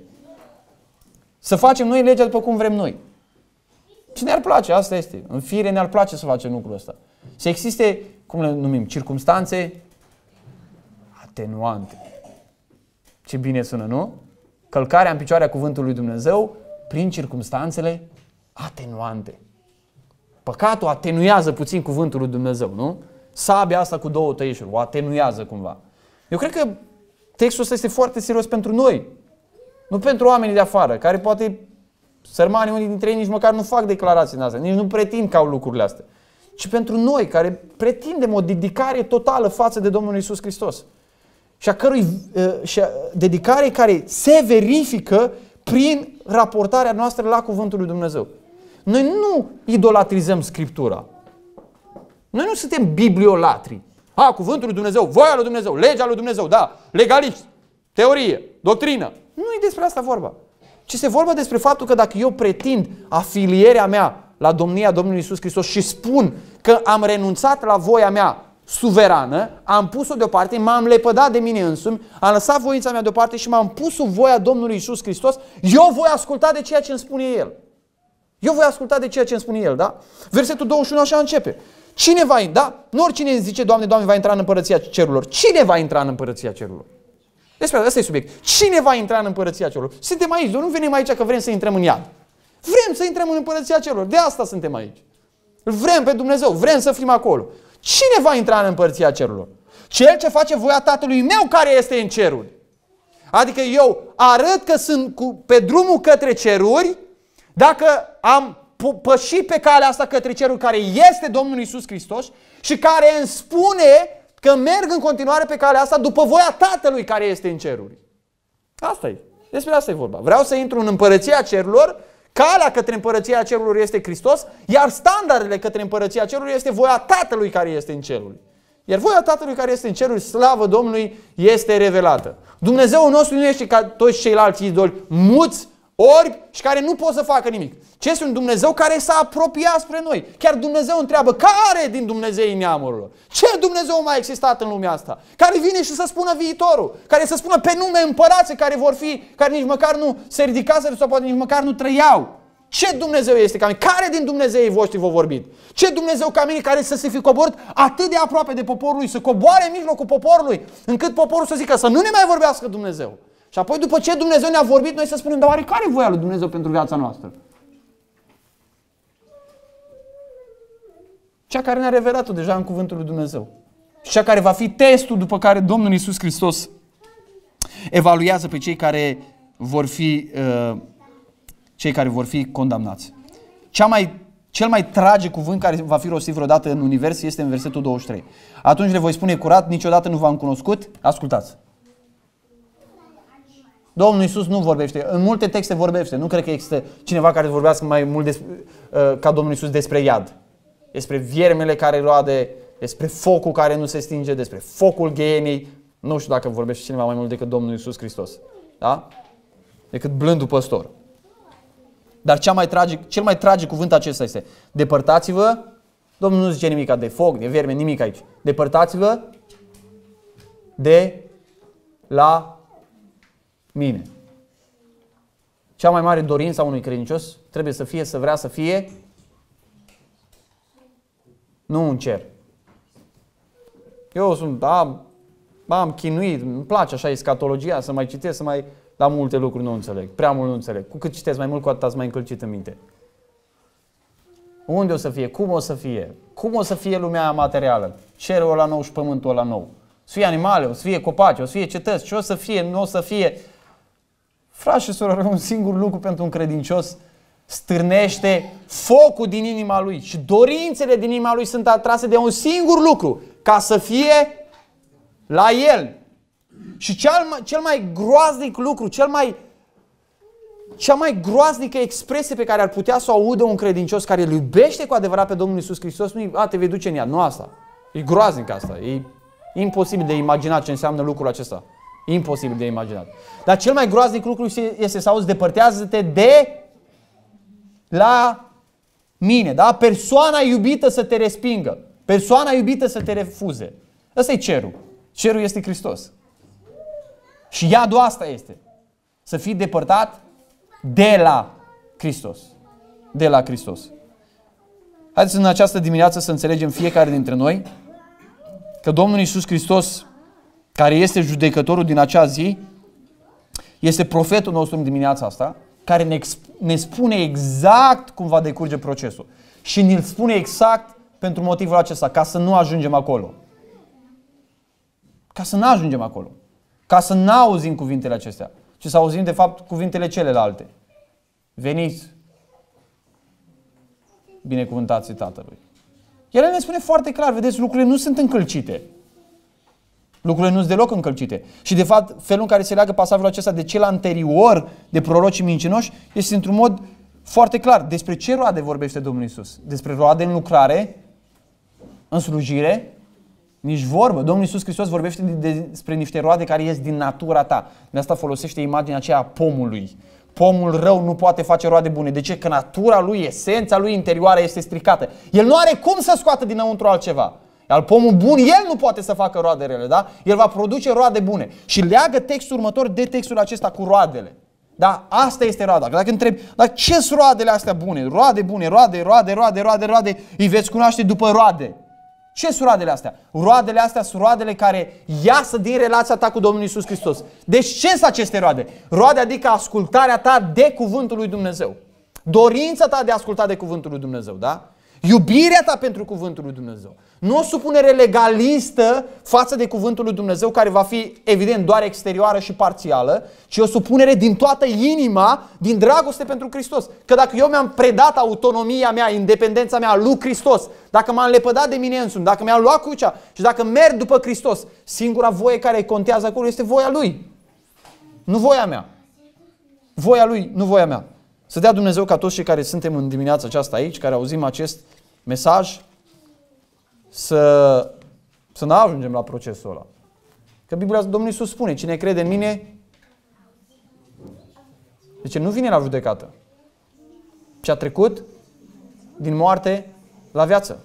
[SPEAKER 1] Să facem noi legea după cum vrem noi și ne-ar place, asta este. În fire ne-ar place să facem lucrul ăsta. Să existe, cum le numim, circumstanțe atenuante. Ce bine sună, nu? Călcarea în picioarea cuvântului lui Dumnezeu prin circumstanțele atenuante. Păcatul atenuează puțin cuvântul lui Dumnezeu, nu? Sabia asta cu două tăișuri, o atenuează cumva. Eu cred că textul ăsta este foarte serios pentru noi. Nu pentru oamenii de afară, care poate Sărmanii unii dintre ei nici măcar nu fac declarații în astea, nici nu pretind că au lucrurile astea. Ci pentru noi, care pretindem o dedicare totală față de Domnul Isus Hristos. Și a cărui și a dedicare care se verifică prin raportarea noastră la Cuvântul lui Dumnezeu. Noi nu idolatrizăm Scriptura. Noi nu suntem bibliolatri. A, cuvântul lui Dumnezeu, voia lui Dumnezeu, legea lui Dumnezeu, da, legalist, teorie, doctrină. Nu e despre asta vorba ci se vorba despre faptul că dacă eu pretind afilierea mea la domnia Domnului Isus Hristos și spun că am renunțat la voia mea suverană, am pus-o deoparte, m-am lepădat de mine însumi, am lăsat voința mea deoparte și m-am pus sub voia Domnului Isus Hristos, eu voi asculta de ceea ce îmi spune El. Eu voi asculta de ceea ce îmi spune El, da? Versetul 21 așa începe. Cine va, da? Nu oricine zice, Doamne, Doamne, va intra în împărăția cerurilor. Cine va intra în împărăția cerurilor? Despre asta e subiect. Cine va intra în împărăția celor? Suntem aici, nu venim aici că vrem să intrăm în iad. Vrem să intrăm în împărăția celor, de asta suntem aici. vrem pe Dumnezeu, vrem să fim acolo. Cine va intra în împărăția cerurilor? Cel ce face voia Tatălui meu care este în ceruri. Adică eu arăt că sunt cu, pe drumul către ceruri dacă am pășit pe calea asta către cerul care este Domnul Isus Hristos și care îmi spune că merg în continuare pe calea asta după voia Tatălui care este în ceruri. Asta e. Despre asta e vorba. Vreau să intru în împărăția cerurilor, calea către împărăția cerurilor este Hristos, iar standardele către împărăția cerurilor este voia Tatălui care este în ceruri. Iar voia Tatălui care este în ceruri, slavă Domnului, este revelată. Dumnezeul nostru nu este ca toți ceilalți idoli muți orbi și care nu pot să facă nimic. Ce este un Dumnezeu care s-a apropiat spre noi. Chiar Dumnezeu întreabă, care din Dumnezeii neamurilor? Ce Dumnezeu mai a existat în lumea asta? Care vine și să spună viitorul? Care să spună pe nume împărațe care vor fi, care nici măcar nu se ridicaseră sau poate nici măcar nu trăiau? Ce Dumnezeu este ca mine? Care din Dumnezeii voștri vă vorbit? Ce Dumnezeu ca mine care să se fi coborât atât de aproape de poporul lui, să coboare în mijlocul poporului, încât poporul să zică să nu ne mai vorbească Dumnezeu? Și apoi după ce Dumnezeu ne-a vorbit, noi să spunem, dar oare care e voia lui Dumnezeu pentru viața noastră? Cea care ne-a revelat-o deja în cuvântul lui Dumnezeu. Și cea care va fi testul după care Domnul Iisus Hristos evaluează pe cei care vor fi, uh, cei care vor fi condamnați. Cea mai cel mai trage cuvânt care va fi rostit vreodată în univers este în versetul 23. Atunci le voi spune curat, niciodată nu v-am cunoscut, ascultați. Domnul Isus nu vorbește. În multe texte vorbește. Nu cred că există cineva care vorbească mai mult des, uh, ca Domnul Isus despre iad. Despre viermele care roade, despre focul care nu se stinge, despre focul ghenii. Nu știu dacă vorbește cineva mai mult decât Domnul Isus Hristos. Da? Decât blândul păstor. Dar cea mai tragic, cel mai tragic cuvânt acesta este Depărtați-vă, Domnul nu zice nimic de foc, de vierme, nimic aici. Depărtați-vă de la mine. Cea mai mare dorință a unui credincios trebuie să fie să vrea să fie nu în cer. Eu sunt, am, am chinuit, îmi place așa escatologia, să mai citesc, să mai... Dar multe lucruri nu înțeleg, prea mult nu înțeleg. Cu cât citesc mai mult, cu atât ați mai încălcit în minte. Unde o să fie? Cum o să fie? Cum o să fie lumea materială? Cerul la nou și pământul la nou. să fie animale, o să fie copaci, o să fie cetăți, ce o să fie, nu o să fie. Frați și surori, un singur lucru pentru un credincios stârnește focul din inima lui și dorințele din inima lui sunt atrase de un singur lucru, ca să fie la el. Și cel, cel mai groaznic lucru, cel mai, cea mai groaznică expresie pe care ar putea să o audă un credincios care îl iubește cu adevărat pe Domnul Isus Hristos, nu a, te vei duce în ea, nu asta. E groaznic asta, e imposibil de imaginat ce înseamnă lucrul acesta. Imposibil de imaginat. Dar cel mai groaznic lucru este să auzi, depărtează-te de la mine, da? Persoana iubită să te respingă. Persoana iubită să te refuze. Ăsta e cerul. Cerul este Hristos. Și iadul asta este. Să fii depărtat de la Hristos. De la Hristos. Haideți în această dimineață să înțelegem fiecare dintre noi că Domnul Iisus Hristos care este judecătorul din acea zi, este profetul nostru în dimineața asta, care ne, ne spune exact cum va decurge procesul. Și ne-l spune exact pentru motivul acesta, ca să nu ajungem acolo. Ca să nu ajungem acolo. Ca să nu auzim cuvintele acestea, ci să auzim de fapt cuvintele celelalte. Veniți, binecuvântații Tatălui. El ne spune foarte clar, vedeți, lucrurile nu sunt încălcite. Lucrurile nu sunt deloc încălcite. Și de fapt, felul în care se leagă pasajul acesta de cel anterior de prorocii mincinoși este într-un mod foarte clar. Despre ce roade vorbește Domnul Isus? Despre roade în lucrare, în slujire, nici vorbă. Domnul Isus Hristos vorbește despre niște roade care ies din natura ta. De asta folosește imaginea aceea a pomului. Pomul rău nu poate face roade bune. De ce? Că natura lui, esența lui interioară este stricată. El nu are cum să scoată dinăuntru altceva. Al pomul bun, el nu poate să facă roade rele, da? El va produce roade bune. Și leagă textul următor de textul acesta cu roadele. Da? Asta este roada. Dacă întreb, dar ce sunt roadele astea bune? Roade bune, roade, roade, roade, roade, roade, îi veți cunoaște după roade. Ce sunt roadele astea? Roadele astea sunt roadele care iasă din relația ta cu Domnul Isus Hristos. Deci ce sunt aceste roade? Roade adică ascultarea ta de cuvântul lui Dumnezeu. Dorința ta de a asculta de cuvântul lui Dumnezeu, da? Iubirea ta pentru cuvântul lui Dumnezeu. Nu o supunere legalistă față de cuvântul lui Dumnezeu, care va fi, evident, doar exterioară și parțială, ci o supunere din toată inima, din dragoste pentru Hristos. Că dacă eu mi-am predat autonomia mea, independența mea lui Hristos, dacă m-am lepădat de mine însumi, dacă mi-am luat crucea și dacă merg după Hristos, singura voie care contează acolo este voia Lui. Nu voia mea. Voia Lui, nu voia mea. Să dea Dumnezeu ca toți cei care suntem în dimineața aceasta aici, care auzim acest mesaj, să, să nu ajungem la procesul ăla. Că Biblia Domnului Iisus spune, cine crede în mine, deci nu vine la judecată. Ce a trecut din moarte la viață.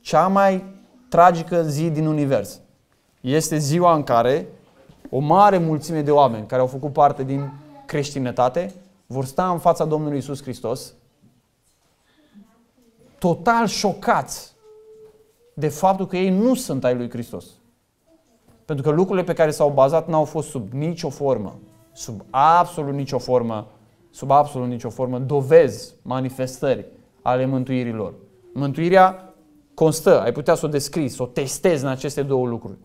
[SPEAKER 1] Cea mai tragică zi din univers. Este ziua în care o mare mulțime de oameni care au făcut parte din creștinătate vor sta în fața Domnului Isus Hristos total șocați de faptul că ei nu sunt ai lui Hristos. Pentru că lucrurile pe care s-au bazat n-au fost sub nicio formă, sub absolut nicio formă, sub absolut nicio formă dovezi, manifestări ale mântuirii lor. Mântuirea constă, ai putea să o descrii, să o testezi în aceste două lucruri.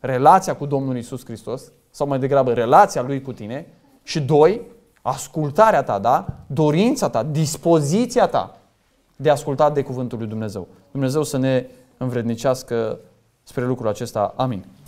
[SPEAKER 1] Relația cu Domnul Isus Hristos, sau mai degrabă relația lui cu tine, și doi, Ascultarea ta, da? Dorința ta, dispoziția ta de a asculta de Cuvântul lui Dumnezeu. Dumnezeu să ne învrednicească spre lucrul acesta. Amin.